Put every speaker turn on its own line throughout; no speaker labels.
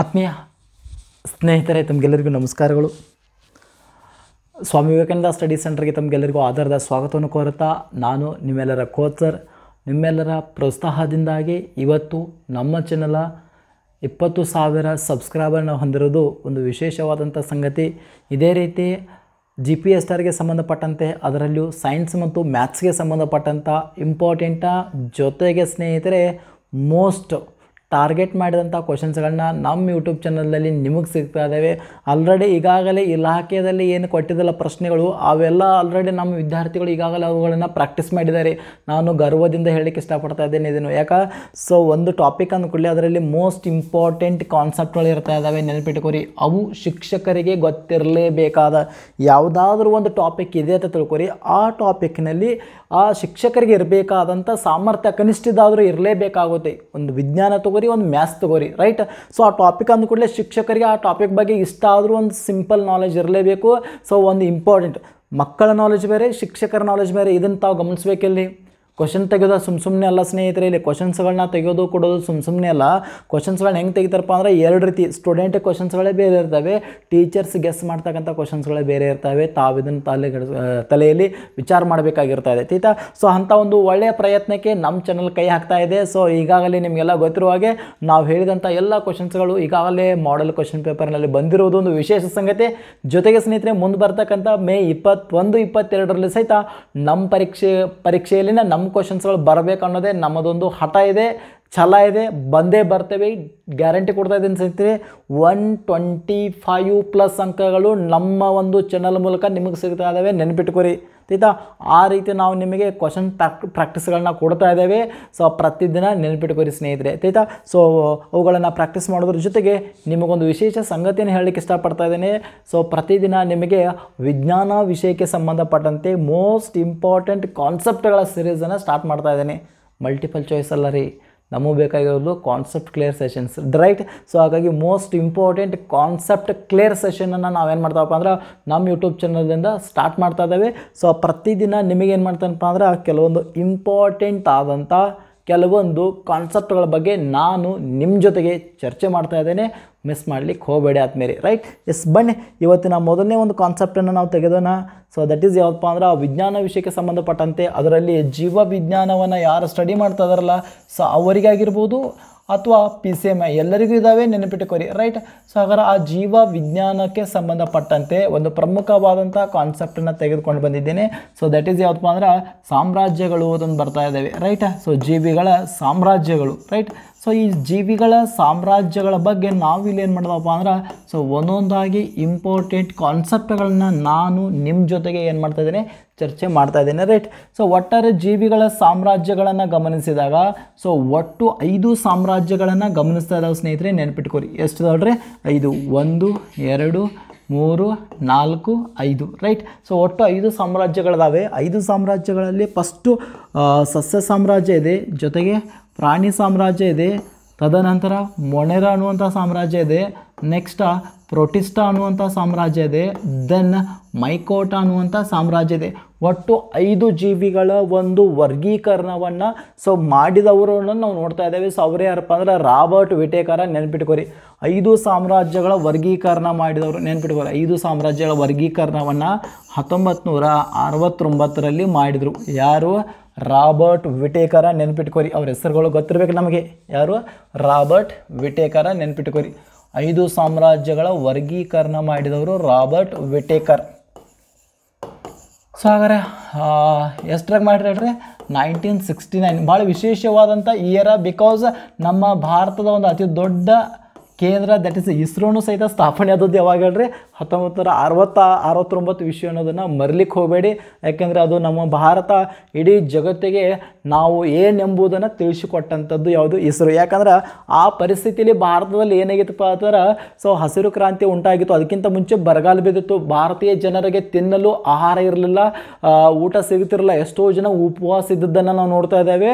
ಆತ್ಮೀಯ ಸ್ನೇಹಿತರೆ ತಮಗೆಲ್ಲರಿಗೂ ನಮಸ್ಕಾರಗಳು ಸ್ವಾಮಿ ವಿವೇಕಾನಂದ ಸ್ಟಡಿ ಸೆಂಟರ್ಗೆ ತಮಗೆಲ್ಲರಿಗೂ ಆಧಾರದ ಸ್ವಾಗತವನ್ನು ಕೋರುತ್ತಾ ನಾನು ನಿಮ್ಮೆಲ್ಲರ ಕೋಚರ್ ನಿಮ್ಮೆಲ್ಲರ ಪ್ರೋತ್ಸಾಹದಿಂದಾಗಿ ಇವತ್ತು ನಮ್ಮ ಚಾನಲ ಇಪ್ಪತ್ತು ಸಾವಿರ ಸಬ್ಸ್ಕ್ರೈಬರ್ನ ಹೊಂದಿರೋದು ಒಂದು ವಿಶೇಷವಾದಂಥ ಸಂಗತಿ ಇದೇ ರೀತಿ ಜಿ ಪಿ ಎಸ್ ಟಾರ್ಗೆ ಸಂಬಂಧಪಟ್ಟಂತೆ ಅದರಲ್ಲೂ ಸೈನ್ಸ್ ಮತ್ತು ಮ್ಯಾಥ್ಸ್ಗೆ ಸಂಬಂಧಪಟ್ಟಂಥ ಇಂಪಾರ್ಟೆಂಟ ಜೊತೆಗೆ ಸ್ನೇಹಿತರೆ ಮೋಸ್ಟ್ ಟಾರ್ಗೆಟ್ ಮಾಡಿದಂಥ ಕ್ವಶನ್ಸ್ಗಳನ್ನ ನಮ್ಮ ಯೂಟ್ಯೂಬ್ ಚಾನಲ್ನಲ್ಲಿ ನಿಮಗೆ ಸಿಗ್ತಾ ಇದ್ದಾವೆ ಆಲ್ರೆಡಿ ಈಗಾಗಲೇ ಇಲಾಖೆಯಲ್ಲಿ ಏನು ಕೊಟ್ಟಿದ್ದಲ್ಲ ಪ್ರಶ್ನೆಗಳು ಅವೆಲ್ಲ ಆಲ್ರೆಡಿ ನಮ್ಮ ವಿದ್ಯಾರ್ಥಿಗಳು ಈಗಾಗಲೇ ಅವುಗಳನ್ನು ಪ್ರಾಕ್ಟೀಸ್ ಮಾಡಿದ್ದಾರೆ ನಾನು ಗರ್ವದಿಂದ ಹೇಳಲಿಕ್ಕೆ ಇಷ್ಟಪಡ್ತಾ ಇದ್ದೇನೆ ಇದನ್ನು ಯಾಕೆ ಸೊ ಒಂದು ಟಾಪಿಕ್ ಅಂದ್ಕೊಳ್ಳಿ ಅದರಲ್ಲಿ ಮೋಸ್ಟ್ ಇಂಪಾರ್ಟೆಂಟ್ ಕಾನ್ಸೆಪ್ಟ್ಗಳು ಇರ್ತಾ ಇದ್ದಾವೆ ನೆನಪಿಟ್ಕೊರಿ ಅವು ಶಿಕ್ಷಕರಿಗೆ ಗೊತ್ತಿರಲೇಬೇಕಾದ ಯಾವುದಾದ್ರೂ ಒಂದು ಟಾಪಿಕ್ ಇದೆ ಅಂತ ತಿಳ್ಕೊರಿ ಆ ಟಾಪಿಕ್ನಲ್ಲಿ ಆ ಶಿಕ್ಷಕರಿಗೆ ಇರಬೇಕಾದಂಥ ಸಾಮರ್ಥ್ಯ ಕನಿಷ್ಠದಾದರೂ ಇರಲೇಬೇಕಾಗುತ್ತೆ ಒಂದು ವಿಜ್ಞಾನ ತಗೋರಿ ಒಂದು ಮ್ಯಾಥ್ಸ್ ತಗೋರಿ ರೈಟ್ ಸೊ ಆ ಟಾಪಿಕ್ ಕೂಡಲೇ ಶಿಕ್ಷಕರಿಗೆ ಆ ಟಾಪಿಕ್ ಬಗ್ಗೆ ಇಷ್ಟ ಆದರೂ ಒಂದು ಸಿಂಪಲ್ ನಾಲೆಜ್ ಇರಲೇಬೇಕು ಸೊ ಒಂದು ಇಂಪಾರ್ಟೆಂಟ್ ಮಕ್ಕಳ ನಾಲೆಜ್ ಬೇರೆ ಶಿಕ್ಷಕರ ನಾಲೆಜ್ ಬೇರೆ ಇದನ್ನು ತಾವು ಗಮನಿಸಬೇಕಿಲ್ಲಿ ಕ್ವಶನ್ ತೆಗೆಯೋದು ಸುಮ್ಮ ಸುಮ್ಮನೆ ಅಲ್ಲ ಸ್ನೇಹಿತರೆ ಇಲ್ಲಿ ಕ್ವಶನ್ಸ್ಗಳನ್ನ ತೆಗೆಯೋದು ಕೊಡೋದು ಸುಮ್ಮ ಸುಮ್ಮನೆ ಅಲ್ಲ ಕ್ವಶನ್ಸ್ಗಳನ್ನ ಹೆಂಗೆ ತೆಗಿತಾರಪ್ಪ ಅಂದರೆ ಎರಡು ರೀತಿ ಸ್ಟೂಡೆಂಟ್ ಕ್ವಶನ್ಸ್ಗಳೇ ಬೇರೆ ಇರ್ತವೆ ಟೀಚರ್ಸ್ ಗೆಸ್ ಮಾಡ್ತಕ್ಕಂಥ ಕ್ವಶನ್ಸ್ಗಳೇ ಬೇರೆ ಇರ್ತವೆ ತಾವು ಇದನ್ನು ತಲೆ ತಲೆಯಲ್ಲಿ ವಿಚಾರ ಮಾಡಬೇಕಾಗಿರ್ತಾ ಇದೆ ತೀತಾ ಸೊ ಅಂಥ ಒಂದು ಒಳ್ಳೆಯ ಪ್ರಯತ್ನಕ್ಕೆ ನಮ್ಮ ಚಾನಲ್ ಕೈ ಹಾಕ್ತಾ ಇದೆ ಸೊ ಈಗಾಗಲೇ ನಿಮಗೆಲ್ಲ ಗೊತ್ತಿರುವ ಹಾಗೆ ನಾವು ಹೇಳಿದಂಥ ಎಲ್ಲ ಕ್ವಶನ್ಸ್ಗಳು ಈಗಾಗಲೇ ಮಾಡಲ್ ಕ್ವಶನ್ ಪೇಪರ್ನಲ್ಲಿ ಬಂದಿರುವುದು ಒಂದು ವಿಶೇಷ ಸಂಗತಿ ಜೊತೆಗೆ ಸ್ನೇಹಿತರೆ ಮುಂದೆ ಬರ್ತಕ್ಕಂಥ ಮೇ ಇಪ್ಪತ್ತೊಂದು ಇಪ್ಪತ್ತೆರಡರಲ್ಲಿ ಸಹಿತ ನಮ್ಮ ಪರೀಕ್ಷೆ ಪರೀಕ್ಷೆಯಲ್ಲಿನ ನಮ್ಮ ಡಮ್ ಕ್ವಶನ್ಸ್ಗಳು ಬರಬೇಕು ನಮ್ಮದೊಂದು ಹಠ ಇದೆ ಛಲ ಇದೆ ಬಂದೇ ಬರ್ತೇವೆ ಗ್ಯಾರಂಟಿ ಕೊಡ್ತಾ ಇದ್ದೀನಿ ಸ್ನೇಹಿತರೆ ಒನ್ ಟ್ವೆಂಟಿ ಫೈವ್ ಪ್ಲಸ್ ಅಂಕಗಳು ನಮ್ಮ ಒಂದು ಚಾನಲ್ ಮೂಲಕ ನಿಮಗೆ ಸಿಗ್ತಾ ಇದ್ದಾವೆ ನೆನ್ಪಿಟ್ಕೊರಿ ಆಯಿತಾ ಆ ರೀತಿ ನಾವು ನಿಮಗೆ ಕ್ವಶನ್ ಪ್ರಾಕ್ ಪ್ರಾಕ್ಟೀಸ್ಗಳನ್ನ ಕೊಡ್ತಾ ಇದ್ದೇವೆ ಸೊ ಪ್ರತಿದಿನ ನೆನ್ಪಿಟ್ಕೊರಿ ಸ್ನೇಹಿತರೆ ಆಯಿತಾ ಸೊ ಅವುಗಳನ್ನು ಪ್ರಾಕ್ಟೀಸ್ ಮಾಡೋದ್ರ ಜೊತೆಗೆ ನಿಮಗೊಂದು ವಿಶೇಷ ಸಂಗತಿಯನ್ನು ಹೇಳಲಿಕ್ಕೆ ಇಷ್ಟಪಡ್ತಾ ಇದ್ದೇನೆ ಸೊ ಪ್ರತಿದಿನ ನಿಮಗೆ ವಿಜ್ಞಾನ ವಿಷಯಕ್ಕೆ ಸಂಬಂಧಪಟ್ಟಂತೆ ಮೋಸ್ಟ್ ಇಂಪಾರ್ಟೆಂಟ್ ಕಾನ್ಸೆಪ್ಟ್ಗಳ ಸಿರೀಸನ್ನು ಸ್ಟಾರ್ಟ್ ಮಾಡ್ತಾ ಇದ್ದೀನಿ ಮಲ್ಟಿಪಲ್ ಚಾಯ್ಸ್ ಅಲ್ಲ ರೀ ನಮಗೆ ಬೇಕಾಗಿರೋದು concept clear sessions right so ಹಾಗಾಗಿ ಮೋಸ್ಟ್ ಇಂಪಾರ್ಟೆಂಟ್ ಕಾನ್ಸೆಪ್ಟ್ ಕ್ಲಿಯರ್ ಸೆಷನನ್ನು ನಾವೇನು ಮಾಡ್ತಾವಪ್ಪ ಅಂದ್ರೆ ನಮ್ಮ ಯೂಟ್ಯೂಬ್ ಚಾನಲ್ದಿಂದ ಸ್ಟಾರ್ಟ್ ಮಾಡ್ತಾ ಇದ್ದಾವೆ ಸೊ ಪ್ರತಿದಿನ ನಿಮಗೇನು ಮಾಡ್ತಾನಪ್ಪ ಅಂದ್ರೆ ಕೆಲವೊಂದು ಇಂಪಾರ್ಟೆಂಟ್ ಆದಂಥ ಕೆಲವೊಂದು ಕಾನ್ಸೆಪ್ಟ್ಗಳ ಬಗ್ಗೆ ನಾನು ನಿಮ್ಮ ಜೊತೆಗೆ ಚರ್ಚೆ ಮಾಡ್ತಾ ಇದ್ದೇನೆ ಮಿಸ್ ಮಾಡಲಿಕ್ಕೆ ಹೋಗಬೇಡಿ ಆದ್ಮೇಲೆ ರೈಟ್ ಎಸ್ ಬನ್ನಿ ಇವತ್ತಿನ ಮೊದಲನೇ ಒಂದು ಕಾನ್ಸೆಪ್ಟನ್ನು ನಾವು ತೆಗೆದೋಣ ಸೊ ದಟ್ ಈಸ್ ಯಾವಪ್ಪ ಅಂದ್ರೆ ಆ ವಿಜ್ಞಾನ ವಿಷಯಕ್ಕೆ ಸಂಬಂಧಪಟ್ಟಂತೆ ಅದರಲ್ಲಿ ಜೀವ ವಿಜ್ಞಾನವನ್ನು ಯಾರು ಸ್ಟಡಿ ಮಾಡ್ತಾ ಇದಾರಲ್ಲ ಸೊ ಅವರಿಗಾಗಿರ್ಬೋದು ಅಥವಾ ಪಿ ಸಿ ಎಮ್ ಐ ಎಲ್ಲರಿಗೂ ಇದಾವೆ ನೆನಪಿಟ್ಟುಕೊರಿ ರೈಟ್ ಸೊ ಹಾಗಾದ್ರೆ ಆ ಜೀವ ವಿಜ್ಞಾನಕ್ಕೆ ಸಂಬಂಧಪಟ್ಟಂತೆ ಒಂದು ಪ್ರಮುಖವಾದಂಥ ಕಾನ್ಸೆಪ್ಟನ್ನು ತೆಗೆದುಕೊಂಡು ಬಂದಿದ್ದೇನೆ ಸೊ ದಟ್ ಈಸ್ ಯಾವುದಪ್ಪ ಅಂದ್ರೆ ಸಾಮ್ರಾಜ್ಯಗಳು ಅದೊಂದು ಬರ್ತಾ ಇದ್ದಾವೆ ರೈಟ್ ಸೊ ಜೀವಿಗಳ ಸಾಮ್ರಾಜ್ಯಗಳು ರೈಟ್ ಸೊ ಈ ಜೀವಿಗಳ ಸಾಮ್ರಾಜ್ಯಗಳ ಬಗ್ಗೆ ನಾವು ಇಲ್ಲಿ ಏನು ಮಾಡಿದಪ್ಪ ಅಂದ್ರೆ ಸೊ ಒಂದೊಂದಾಗಿ ಇಂಪಾರ್ಟೆಂಟ್ ಕಾನ್ಸೆಪ್ಟ್ಗಳನ್ನು ನಾನು ನಿಮ್ಮ ಜೊತೆಗೆ ಏನು ಮಾಡ್ತಾ ಮಾಡ್ತಾಯಿದ್ದೀನಿ ಚರ್ಚೆ ಮಾಡ್ತಾ ಇದ್ದೇನೆ ರೈಟ್ ಸೊ ಒಟ್ಟಾರೆ ಜೀವಿಗಳ ಸಾಮ್ರಾಜ್ಯಗಳನ್ನು ಗಮನಿಸಿದಾಗ ಸೊ ಒಟ್ಟು ಐದು ಸಾಮ್ರಾಜ್ಯಗಳನ್ನು ಗಮನಿಸ್ತಾ ಇದ್ದಾವೆ ಸ್ನೇಹಿತರೆ ನೆನಪಿಟ್ಕೋರಿ ಎಷ್ಟು ಇದಾವ್ರಿ ಐದು ಒಂದು ಎರಡು ಮೂರು ನಾಲ್ಕು ಐದು ರೈಟ್ ಸೊ ಒಟ್ಟು ಐದು ಸಾಮ್ರಾಜ್ಯಗಳಿದಾವೆ ಐದು ಸಾಮ್ರಾಜ್ಯಗಳಲ್ಲಿ ಫಸ್ಟು ಸಸ್ಯ ಸಾಮ್ರಾಜ್ಯ ಇದೆ ಜೊತೆಗೆ ಪ್ರಾಣಿ ಸಾಮ್ರಾಜ್ಯ ಇದೆ ತದನಂತರ ಮೊಣೆರ ಅನ್ನುವಂಥ ಸಾಮ್ರಾಜ್ಯ ಇದೆ ನೆಕ್ಸ್ಟ್ ಪ್ರೊಟಿಸ್ಟಾ ಅನ್ನುವಂಥ ಸಾಮ್ರಾಜ್ಯ ಇದೆ ದೆನ್ ಮೈಕೋಟ ಅನ್ನುವಂಥ ಸಾಮ್ರಾಜ್ಯ ಇದೆ ಒಟ್ಟು ಐದು ಜೀವಿಗಳ ಒಂದು ವರ್ಗೀಕರಣವನ್ನು ಸೊ ಮಾಡಿದವರನ್ನು ನಾವು ನೋಡ್ತಾ ಇದ್ದೇವೆ ಸೊ ಅವರೇ ಯಾರಪ್ಪ ಅಂದ್ರೆ ರಾಬರ್ಟ್ ವಿಟೇಕರ ನೆನ್ಪಿಟ್ಕೋರಿ ಐದು ಸಾಮ್ರಾಜ್ಯಗಳ ವರ್ಗೀಕರಣ ಮಾಡಿದವರು ನೆನ್ಪಿಟ್ಕೋರಿ ಐದು ಸಾಮ್ರಾಜ್ಯಗಳ ವರ್ಗೀಕರಣವನ್ನು ಹತ್ತೊಂಬತ್ತು ನೂರ ಅರವತ್ತೊಂಬತ್ತರಲ್ಲಿ ಮಾಡಿದರು ಯಾರು ರಾಬರ್ಟ್ ವಿಟೇಕರ ನೆನ್ಪಿಟ್ಕೊರಿ ಅವ್ರ ಹೆಸರುಗಳು ಗೊತ್ತಿರಬೇಕು ನಮಗೆ ಯಾರು ರಾಬರ್ಟ್ ವಿಟೇಕರ ನೆನ್ಪಿಟ್ಕೊರಿ ಐದು ಸಾಮ್ರಾಜ್ಯಗಳ ವರ್ಗೀಕರಣ ಮಾಡಿದವರು ರಾಬರ್ಟ್ ವಿಟೇಕರ್ ಸೊ ಹಾಗಾದ್ರೆ ಎಷ್ಟ್ರಾಗ ಮಾಡಿರಿ ನೈನ್ಟೀನ್ ಸಿಕ್ಸ್ಟಿ ನೈನ್ ಭಾಳ ವಿಶೇಷವಾದಂಥ ಇಯರ ಬಿಕಾಸ್ ನಮ್ಮ ಭಾರತದ ಒಂದು ಅತಿ ದೊಡ್ಡ ಕೇಂದ್ರ ದಟ್ ಇಸ್ ಇಸ್ರೋನು ಸಹಿತ ಸ್ಥಾಪನೆ ಆದದ್ದು ಯಾವಾಗ ಹೇಳ್ರಿ ಹತ್ತೊಂಬತ್ತರ ಅರವತ್ತ ಅರವತ್ತೊಂಬತ್ತು ವಿಷಯ ಅನ್ನೋದನ್ನು ಮರಲಿಕ್ಕೆ ಹೋಗಬೇಡಿ ಯಾಕೆಂದರೆ ಅದು ನಮ್ಮ ಭಾರತ ಇಡೀ ಜಗತ್ತಿಗೆ ನಾವು ಏನೆಂಬುದನ್ನು ತಿಳಿಸಿಕೊಟ್ಟಂಥದ್ದು ಯಾವುದು ಇಸ್ರೋ ಯಾಕಂದ್ರೆ ಆ ಪರಿಸ್ಥಿತಿಯಲ್ಲಿ ಭಾರತದಲ್ಲಿ ಏನಾಗಿತ್ತಪ್ಪ ಅಂದ್ರೆ ಸೊ ಹಸಿರು ಕ್ರಾಂತಿ ಉಂಟಾಗಿತ್ತು ಅದಕ್ಕಿಂತ ಮುಂಚೆ ಬರಗಾಲ ಬಿದ್ದಿತ್ತು ಭಾರತೀಯ ಜನರಿಗೆ ತಿನ್ನಲು ಆಹಾರ ಇರಲಿಲ್ಲ ಊಟ ಸಿಗುತ್ತಿರಲಿಲ್ಲ ಎಷ್ಟೋ ಜನ ಉಪವಾಸ ಇದ್ದದ್ದನ್ನು ನಾವು ನೋಡ್ತಾ ಇದ್ದೇವೆ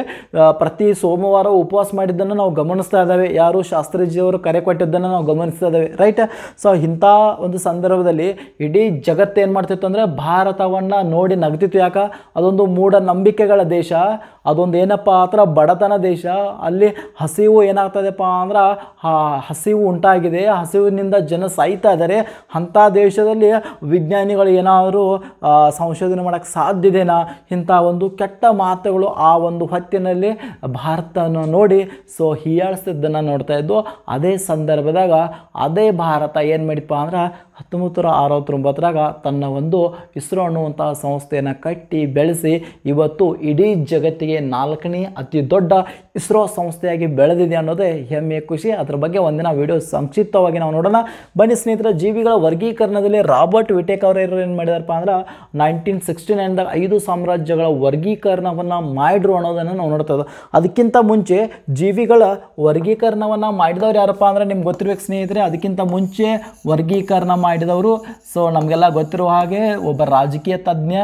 ಪ್ರತಿ ಸೋಮವಾರ ಉಪವಾಸ ಮಾಡಿದ್ದನ್ನು ನಾವು ಗಮನಿಸ್ತಾ ಇದ್ದೇವೆ ಯಾರು ಶಾಸ್ತ್ರೀಜಿಯವರು ಕರೆ ಕೊಟ್ಟಿದ್ದನ್ನು ನಾವು ಗಮನಿಸ್ತಾ ಇದ್ದೇವೆ ರೈಟ್ ಸೊ ಇಂಥ ಒಂದು ಸಂದರ್ಭದಲ್ಲಿ ಇಡೀ ಏನು ಮಾಡ್ತಿತ್ತು ಅಂದರೆ ಭಾರತವನ್ನು ನೋಡಿ ನಗ್ತಿತ್ತು ಯಾಕೆ ಅದೊಂದು ಮೂಢನಂಬಿಕೆಗಳ ದೇಶ ಅದೊಂದು ಏನಪ್ಪ ಥರ ಬಡತನ ದೇಶ ಅಲ್ಲಿ ಹಸಿವು ಏನಾಗ್ತದೆಪ್ಪ ಅಂದ್ರೆ ಹಸಿವು ಉಂಟಾಗಿದೆ ಹಸಿವಿನಿಂದ ಜನ ಸಾಯ್ತಾ ಇದ್ದಾರೆ ಅಂಥ ದೇಶದಲ್ಲಿ ವಿಜ್ಞಾನಿಗಳು ಏನಾದರೂ ಸಂಶೋಧನೆ ಮಾಡೋಕ್ಕೆ ಸಾಧ್ಯದೇನಾ ಇಂಥ ಒಂದು ಕೆಟ್ಟ ಮಾತುಗಳು ಆ ಒಂದು ಹೊತ್ತಿನಲ್ಲಿ ಭಾರತನ ನೋಡಿ ಸೊ ಹೀಯಾಳಿಸಿದ್ದನ್ನು ನೋಡ್ತಾ ಇದ್ದು ಅದೇ ಸಂದರ್ಭದಾಗ ಅದೇ ಭಾರತ ಏನು ಮಾಡಿಪ್ಪ ಅಂದ್ರೆ ಹತ್ತೊಂಬತ್ತು ನೂರ ಅರವತ್ತೊಂಬತ್ತರಾಗ ತನ್ನ ಒಂದು ಇಸ್ರೋ ಅನ್ನುವಂಥ ಸಂಸ್ಥೆಯನ್ನು ಕಟ್ಟಿ ಬೆಳೆಸಿ ಇವತ್ತು ಇಡೀ ಜಗತ್ತಿಗೆ ನಾಲ್ಕನೇ ಅತಿ ದೊಡ್ಡ ಇಸ್ರೋ ಸಂಸ್ಥೆಯಾಗಿ ಬೆಳೆದಿದೆ ಅನ್ನೋದೇ ಹೆಮ್ಮೆ ಖುಷಿ ಅದರ ಬಗ್ಗೆ ಒಂದಿನ ವಿಡಿಯೋ ಸಂಕ್ಷಿಪ್ತವಾಗಿ ನಾವು ನೋಡೋಣ ಬನ್ನಿ ಸ್ನೇಹಿತರ ಜೀವಿಗಳ ವರ್ಗೀಕರಣದಲ್ಲಿ ರಾಬರ್ಟ್ ವಿಟೇಕ್ ಅವರು ಏನು ಮಾಡಿದಾರಪ್ಪ ಅಂದ್ರೆ ನೈನ್ಟೀನ್ ಸಿಕ್ಸ್ಟಿ ನೈನ್ದಾಗ ಐದು ಸಾಮ್ರಾಜ್ಯಗಳ ವರ್ಗೀಕರಣವನ್ನು ಮಾಡಿದ್ರು ಅನ್ನೋದನ್ನು ನಾವು ನೋಡ್ತದೆ ಅದಕ್ಕಿಂತ ಮುಂಚೆ ಜೀವಿಗಳ ವರ್ಗೀಕರಣವನ್ನು ಮಾಡಿದವ್ರು ಯಾರಪ್ಪ ಅಂದರೆ ನಿಮ್ಗೆ ಗೊತ್ತಿರಬೇಕು ಸ್ನೇಹಿತರೆ ಅದಕ್ಕಿಂತ ಮುಂಚೆ ವರ್ಗೀಕರಣ ಮಾಡಿದವರು ಸೊ ನಮಗೆಲ್ಲ ಗೊತ್ತಿರುವ ಹಾಗೆ ಒಬ್ಬ ರಾಜಕೀಯ ತಜ್ಞ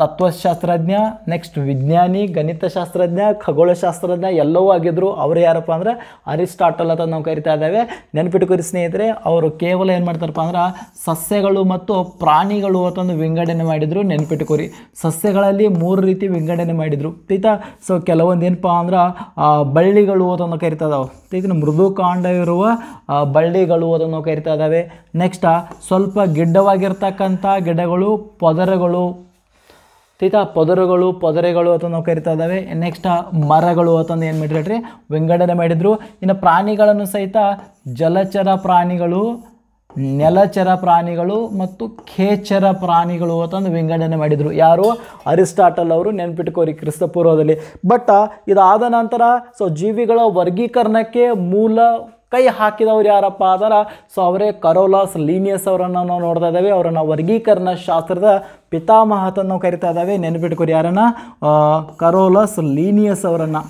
ತತ್ವಶಾಸ್ತ್ರಜ್ಞ ನೆಕ್ಸ್ಟ್ ವಿಜ್ಞಾನಿ ಗಣಿತಶಾಸ್ತ್ರಜ್ಞ ಖಗೋಳಶಾಸ್ತ್ರಜ್ಞ ಎಲ್ಲವೂ ಆಗಿದ್ದರು ಅವರು ಯಾರಪ್ಪ ಅಂದರೆ ಅರಿಸ್ಟಾಟಲ್ ಅಂತ ನಾವು ಕರಿತಾ ಇದ್ದೇವೆ ನೆನಪಿಟ್ಕೋರಿ ಸ್ನೇಹಿತರೆ ಅವರು ಕೇವಲ ಏನು ಮಾಡ್ತಾರಪ್ಪ ಅಂದ್ರೆ ಸಸ್ಯಗಳು ಮತ್ತು ಪ್ರಾಣಿಗಳು ಅಂತಂದು ವಿಂಗಡಣೆ ಮಾಡಿದರು ನೆನಪಿಟ್ಕೋರಿ ಸಸ್ಯಗಳಲ್ಲಿ ಮೂರು ರೀತಿ ವಿಂಗಡಣೆ ಮಾಡಿದರು ತೀತಾ ಸೊ ಕೆಲವೊಂದು ಏನಪ್ಪ ಅಂದ್ರೆ ಬಳ್ಳಿಗಳು ಅಂತಂದು ಕರಿತಾ ಇದಾವೆ ಆಯ್ತು ಮೃದು ಕಾಂಡ ಇರುವ ಬಳ್ಳಿಗಳು ಅದನ್ನು ನಾವು ಕರಿತಾ ಇದ್ದಾವೆ ನೆಕ್ಸ್ಟ್ ಸ್ವಲ್ಪ ಗಿಡ್ಡವಾಗಿರ್ತಕ್ಕಂಥ ಗಿಡಗಳು ಪೊದರಗಳು ಸೈತ ಪೊದರುಗಳು ಪೊದರೆಗಳು ಅಂತ ನಾವು ಕರಿತಾ ಇದ್ದಾವೆ ನೆಕ್ಸ್ಟ್ ಮರಗಳು ಅಥವಾ ಏನು ಮಾಡ್ರಿ ವಿಂಗಡಣೆ ಮಾಡಿದರು ಇನ್ನು ಪ್ರಾಣಿಗಳನ್ನು ಸಹಿತ ಜಲಚರ ಪ್ರಾಣಿಗಳು ನೆಲಚರ ಪ್ರಾಣಿಗಳು ಮತ್ತು ಖೇಚರ ಪ್ರಾಣಿಗಳು ಅಂತಂದು ವಿಂಗಡಣೆ ಮಾಡಿದರು ಯಾರು ಅರಿಸ್ಟಾಟಲ್ ಅವರು ನೆನ್ಪಿಟ್ಕೋರಿ ಕ್ರಿಸ್ತಪೂರ್ವದಲ್ಲಿ ಬಟ್ ಇದಾದ ನಂತರ ಸೊ ಜೀವಿಗಳ ವರ್ಗೀಕರಣಕ್ಕೆ ಮೂಲ ಕೈ ಹಾಕಿದವ್ರು ಯಾರಪ್ಪ ಅಂದ್ರೆ ಸೊ ಅವರೇ ಕರೋಲಾಸ್ ಲೀನಿಯಸ್ ಅವರನ್ನು ನಾವು ನೋಡ್ತಾ ಇದ್ದೇವೆ ಅವರನ್ನು ವರ್ಗೀಕರಣ ಶಾಸ್ತ್ರದ ಪಿತಾಮಹತನ್ನು ಕರಿತಾ ಇದ್ದಾವೆ ನೆನ್ಪಿಟ್ಕೊರಿ ಯಾರನ್ನ ಕರೋಲಸ್ ಲೀನಿಯಸ್ ಅವರನ್ನು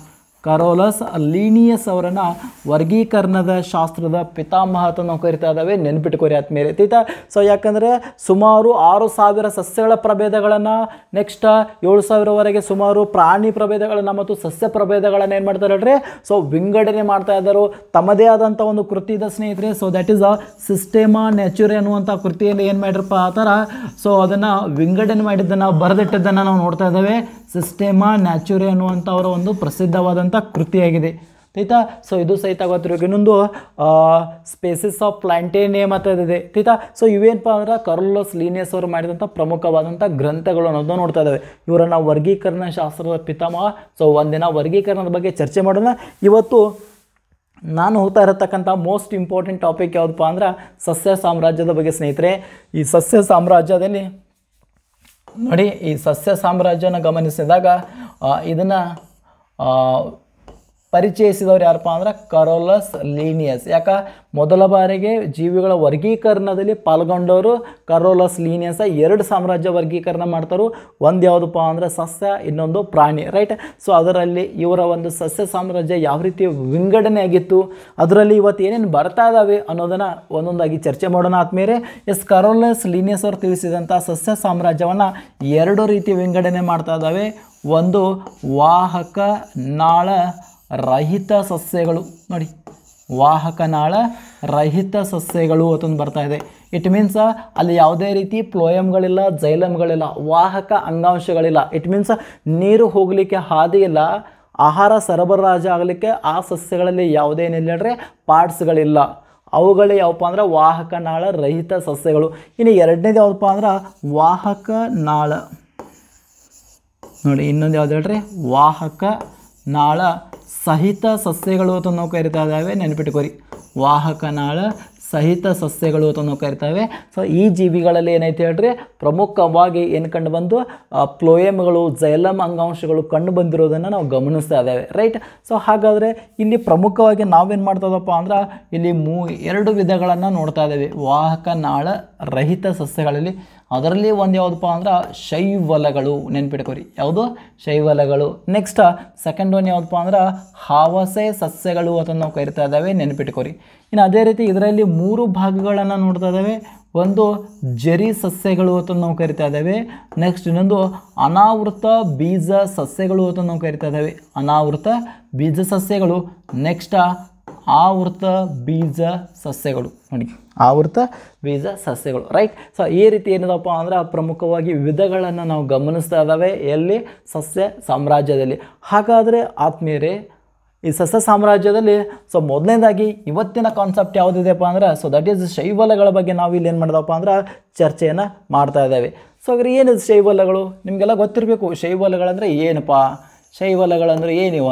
ಕರೋಲಸ್ ಲೀನಿಯಸ್ ಅವರನ್ನು ವರ್ಗೀಕರಣದ ಶಾಸ್ತ್ರದ ಪಿತಾಮಹ ಅಂತ ನಾವು ಕರಿತಾ ಇದ್ದಾವೆ ನೆನ್ಪಿಟ್ಕೋರಿ ಆತ್ಮೇಲೆ ತೀತಾ ಸೊ ಯಾಕಂದರೆ ಸುಮಾರು ಆರು ಸಾವಿರ ಸಸ್ಯಗಳ ಪ್ರಭೇದಗಳನ್ನು ನೆಕ್ಸ್ಟ್ ಏಳು ಸಾವಿರವರೆಗೆ ಸುಮಾರು ಪ್ರಾಣಿ ಪ್ರಭೇದಗಳನ್ನು ಮತ್ತು ಸಸ್ಯ ಪ್ರಭೇದಗಳನ್ನು ಏನು ಮಾಡ್ತಾರೆ ಹೇಳ್ರಿ ಸೊ ವಿಂಗಡಣೆ ಮಾಡ್ತಾ ಇದ್ದರು ತಮ್ಮದೇ ಆದಂಥ ಒಂದು ಕೃತಿ ಇದೆ ಸ್ನೇಹಿತರೆ so that is a Systema Naturae ಅನ್ನುವಂಥ ಕೃತಿಯಲ್ಲಿ ಏನು ಮಾಡಿರಪ್ಪ ಆ ಥರ ಸೊ ಅದನ್ನು ವಿಂಗಡಣೆ ಮಾಡಿದ್ದನ್ನು ಬರೆದಿಟ್ಟದ್ದನ್ನು ನಾವು ನೋಡ್ತಾ ಇದ್ದೇವೆ ಸಿಸ್ಟೇಮಾ ನ್ಯಾಚುರಿ ಅನ್ನುವಂಥ ಅವರ ಒಂದು ಪ್ರಸಿದ್ಧವಾದಂಥ ಕೃತಿಯಾಗಿದೆ ಆಯ್ತಾ ಸೊ ಇದು ಸಹಿತ ಗೊತ್ತಿರೋ ಇನ್ನೊಂದು ಸ್ಪೇಸಸ್ ಆಫ್ ಪ್ಲಾಂಟೇನಿಯಮ್ ಅಂತ ಇದೆ ಆಯ್ತಾ ಸೊ ಇವೇನಪ್ಪ ಅಂದ್ರೆ ಕರ್ಲೋಸ್ ಲೀನಿಯಸ್ ಅವರು ಮಾಡಿದಂಥ ಪ್ರಮುಖವಾದಂಥ ಗ್ರಂಥಗಳು ಅನ್ನೋದು ನೋಡ್ತಾ ಇದ್ದಾವೆ ಇವರನ್ನು ವರ್ಗೀಕರಣ ಶಾಸ್ತ್ರದ ಪಿತಾಮಹ ಸೊ ಒಂದಿನ ವರ್ಗೀಕರಣದ ಬಗ್ಗೆ ಚರ್ಚೆ ಮಾಡೋಣ ಇವತ್ತು ನಾನು ಹೋಗ್ತಾ ಇರತಕ್ಕಂಥ ಮೋಸ್ಟ್ ಇಂಪಾರ್ಟೆಂಟ್ ಟಾಪಿಕ್ ಯಾವುದಪ್ಪ ಅಂದ್ರೆ ಸಸ್ಯ ಸಾಮ್ರಾಜ್ಯದ ಬಗ್ಗೆ ಸ್ನೇಹಿತರೆ ಈ ಸಸ್ಯ ಸಾಮ್ರಾಜ್ಯದಲ್ಲಿ ನೋಡಿ ಈ ಸಸ್ಯ ಸಾಮ್ರಾಜ್ಯನ ಗಮನಿಸಿದಾಗ ಇದನ್ನು ಪರಿಚಯಿಸಿದವರು ಯಾರಪ್ಪ ಅಂದ್ರೆ ಕರೋಲಸ್ ಲೀನಿಯಸ್ ಯಾಕ ಮೊದಲ ಬಾರಿಗೆ ಜೀವಿಗಳ ವರ್ಗೀಕರಣದಲ್ಲಿ ಪಾಲ್ಗೊಂಡವರು ಕರೋಲಸ್ ಲೀನಿಯಸ್ ಎರಡು ಸಾಮ್ರಾಜ್ಯ ವರ್ಗೀಕರಣ ಮಾಡ್ತಾರೆ ಒಂದು ಯಾವುದಪ್ಪ ಅಂದರೆ ಸಸ್ಯ ಇನ್ನೊಂದು ಪ್ರಾಣಿ ರೈಟ್ ಸೊ ಅದರಲ್ಲಿ ಇವರ ಒಂದು ಸಸ್ಯ ಸಾಮ್ರಾಜ್ಯ ಯಾವ ರೀತಿ ವಿಂಗಡಣೆ ಆಗಿತ್ತು ಅದರಲ್ಲಿ ಇವತ್ತು ಏನೇನು ಬರ್ತಾ ಇದ್ದಾವೆ ಅನ್ನೋದನ್ನು ಒಂದೊಂದಾಗಿ ಚರ್ಚೆ ಮಾಡೋಣ ಆದ್ಮೇಲೆ ಎಸ್ ಕರೋಲಸ್ ಲೀನಿಯಸ್ ಅವರು ತಿಳಿಸಿದಂಥ ಸಸ್ಯ ಸಾಮ್ರಾಜ್ಯವನ್ನು ಎರಡು ರೀತಿ ವಿಂಗಡಣೆ ಮಾಡ್ತಾ ಇದ್ದಾವೆ ಒಂದು ವಾಹಕ ನಾಳ ರಹಿತ ಸಸ್ಯಗಳು ನೋಡಿ ವಾಹಕನಾಳ ರಹಿತ ಸಸ್ಯಗಳು ಅಂತಂದು ಬರ್ತಾ ಇದೆ ಇಟ್ ಮೀನ್ಸ್ ಅಲ್ಲಿ ಯಾವುದೇ ರೀತಿ ಪ್ಲೋಯಮ್ಗಳಿಲ್ಲ ಜೈಲಮ್ಗಳಿಲ್ಲ ವಾಹಕ ಅಂಗಾಂಶಗಳಿಲ್ಲ ಇಟ್ ಮೀನ್ಸ್ ನೀರು ಹೋಗಲಿಕ್ಕೆ ಹಾದಿ ಇಲ್ಲ ಆಹಾರ ಸರಬರಾಜು ಆಗಲಿಕ್ಕೆ ಆ ಸಸ್ಯಗಳಲ್ಲಿ ಯಾವುದೇನಿಲ್ಲ ಹೇಳ್ರೆ ಪಾರ್ಟ್ಸ್ಗಳಿಲ್ಲ ಅವುಗಳು ಯಾವಪ್ಪ ಅಂದ್ರೆ ವಾಹಕ ನಾಳ ರಹಿತ ಸಸ್ಯಗಳು ಇನ್ನು ಎರಡನೇದು ಯಾವಪ್ಪ ಅಂದ್ರೆ ವಾಹಕ ನಾಳ ನೋಡಿ ಇನ್ನೊಂದು ಯಾವ್ದು ಹೇಳ್ರಿ ವಾಹಕ ನಾಳ ಸಹಿತ ಸಸ್ಯಗಳು ಅಂತ ನಾವು ಕರಿತಾ ಇದ್ದಾವೆ ನೆನಪಿಟ್ಕೋರಿ ವಾಹಕನಾಳ ಸಹಿತ ಸಸ್ಯಗಳು ಅಂತ ನಾವು ಕರಿತಾವೆ ಸೊ ಈ ಜೀವಿಗಳಲ್ಲಿ ಏನೈತೆ ಹೇಳ್ರಿ ಪ್ರಮುಖವಾಗಿ ಏನು ಕಂಡು ಬಂದು ಪ್ಲೋಯಮ್ಗಳು ಜೈಲಮ್ ಅಂಗಾಂಶಗಳು ಕಂಡು ಬಂದಿರೋದನ್ನು ನಾವು ಗಮನಿಸ್ತಾ ಇದ್ದೇವೆ ರೈಟ್ ಸೊ ಹಾಗಾದರೆ ಇಲ್ಲಿ ಪ್ರಮುಖವಾಗಿ ನಾವೇನು ಮಾಡ್ತದಪ್ಪ ಅಂದ್ರೆ ಇಲ್ಲಿ ಮೂ ಎರಡು ವಿಧಗಳನ್ನು ನೋಡ್ತಾ ಇದ್ದೇವೆ ವಾಹಕನಾಳ ರಹಿತ ಸಸ್ಯಗಳಲ್ಲಿ ಅದರಲ್ಲಿ ಒಂದು ಯಾವುದಪ್ಪ ಅಂದ್ರೆ ಶೈವಲಗಳು ನೆನ್ಪಿಟ್ಕೋರಿ ಯಾವುದು ಶೈವಲಗಳು ನೆಕ್ಸ್ಟ್ ಸೆಕೆಂಡ್ ಒನ್ ಯಾವುದಪ್ಪ ಅಂದ್ರೆ ಹಾವಸೆ ಸಸ್ಯಗಳು ಅಂತ ನಾವು ಕರಿತಾ ಇದ್ದಾವೆ ನೆನ್ಪಿಟ್ಕೋರಿ ಇನ್ನು ಅದೇ ರೀತಿ ಇದರಲ್ಲಿ ಮೂರು ಭಾಗಗಳನ್ನು ನೋಡ್ತಾ ಇದ್ದಾವೆ ಒಂದು ಜರಿ ಸಸ್ಯಗಳು ಅಂತ ನಾವು ಕರಿತಾ ಇದ್ದಾವೆ ನೆಕ್ಸ್ಟ್ ಇನ್ನೊಂದು ಅನಾವೃತ ಬೀಜ ಸಸ್ಯಗಳು ಅಂತ ನಾವು ಕರಿತಾ ಇದ್ದಾವೆ ಅನಾವೃತ ಬೀಜ ಸಸ್ಯಗಳು ನೆಕ್ಸ್ಟ್ ಆವೃತ ಬೀಜ ಸಸ್ಯಗಳು ನೋಡಿ ಆವೃತ ಬೀಜ ಸಸ್ಯಗಳು ರೈಟ್ ಸೊ ಈ ರೀತಿ ಏನಿದಪ್ಪ ಅಂದರೆ ಪ್ರಮುಖವಾಗಿ ವಿಧಗಳನ್ನು ನಾವು ಗಮನಿಸ್ತಾ ಇದ್ದಾವೆ ಎಲ್ಲಿ ಸಸ್ಯ ಸಾಮ್ರಾಜ್ಯದಲ್ಲಿ ಹಾಗಾದರೆ ಆತ್ಮೀಯರೇ ಈ ಸಸ್ಯ ಸಾಮ್ರಾಜ್ಯದಲ್ಲಿ ಸೊ ಮೊದಲನೇದಾಗಿ ಇವತ್ತಿನ ಕಾನ್ಸೆಪ್ಟ್ ಯಾವುದಿದೆಯಪ್ಪ ಅಂದ್ರೆ ಸೊ ದಟ್ ಈಸ್ ಶೈವಲಗಳ ಬಗ್ಗೆ ನಾವು ಇಲ್ಲಿ ಏನು ಮಾಡಿದಪ್ಪ ಅಂದ್ರೆ ಚರ್ಚೆಯನ್ನು ಮಾಡ್ತಾ ಇದ್ದೇವೆ ಸೊ ಹಾಗಾದ್ರೆ ಏನಿದೆ ಶೈವಲಗಳು ನಿಮಗೆಲ್ಲ ಗೊತ್ತಿರಬೇಕು ಶೈವಲಗಳಂದರೆ ಏನಪ್ಪ ಶೈವಲಗಳಂದರೆ ಏನಿವ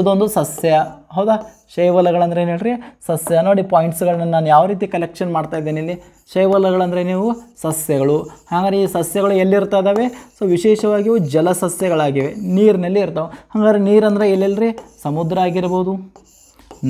ಇದೊಂದು ಸಸ್ಯ ಹೌದಾ ಶೈವಲಗಳಂದ್ರೆ ಏನು ಹೇಳ್ರಿ ಸಸ್ಯ ನೋಡಿ ಪಾಯಿಂಟ್ಸ್ಗಳನ್ನ ನಾನು ಯಾವ ರೀತಿ ಕಲೆಕ್ಷನ್ ಮಾಡ್ತಾ ಇದ್ದೇನೆ ಇಲ್ಲಿ ಶೈವಲಗಳಂದರೆ ನೀವು ಸಸ್ಯಗಳು ಹಾಗಾದ್ರೆ ಈ ಸಸ್ಯಗಳು ಎಲ್ಲಿರ್ತಾ ಇದ್ದಾವೆ ಸೊ ವಿಶೇಷವಾಗಿ ಇವು ಜಲಸಸ್ಯಗಳಾಗಿವೆ ನೀರಿನಲ್ಲಿ ಇರ್ತಾವೆ ಹಾಗಾದ್ರೆ ನೀರಂದರೆ ಎಲ್ಲೆಲ್ಲರಿ ಸಮುದ್ರ ಆಗಿರ್ಬೋದು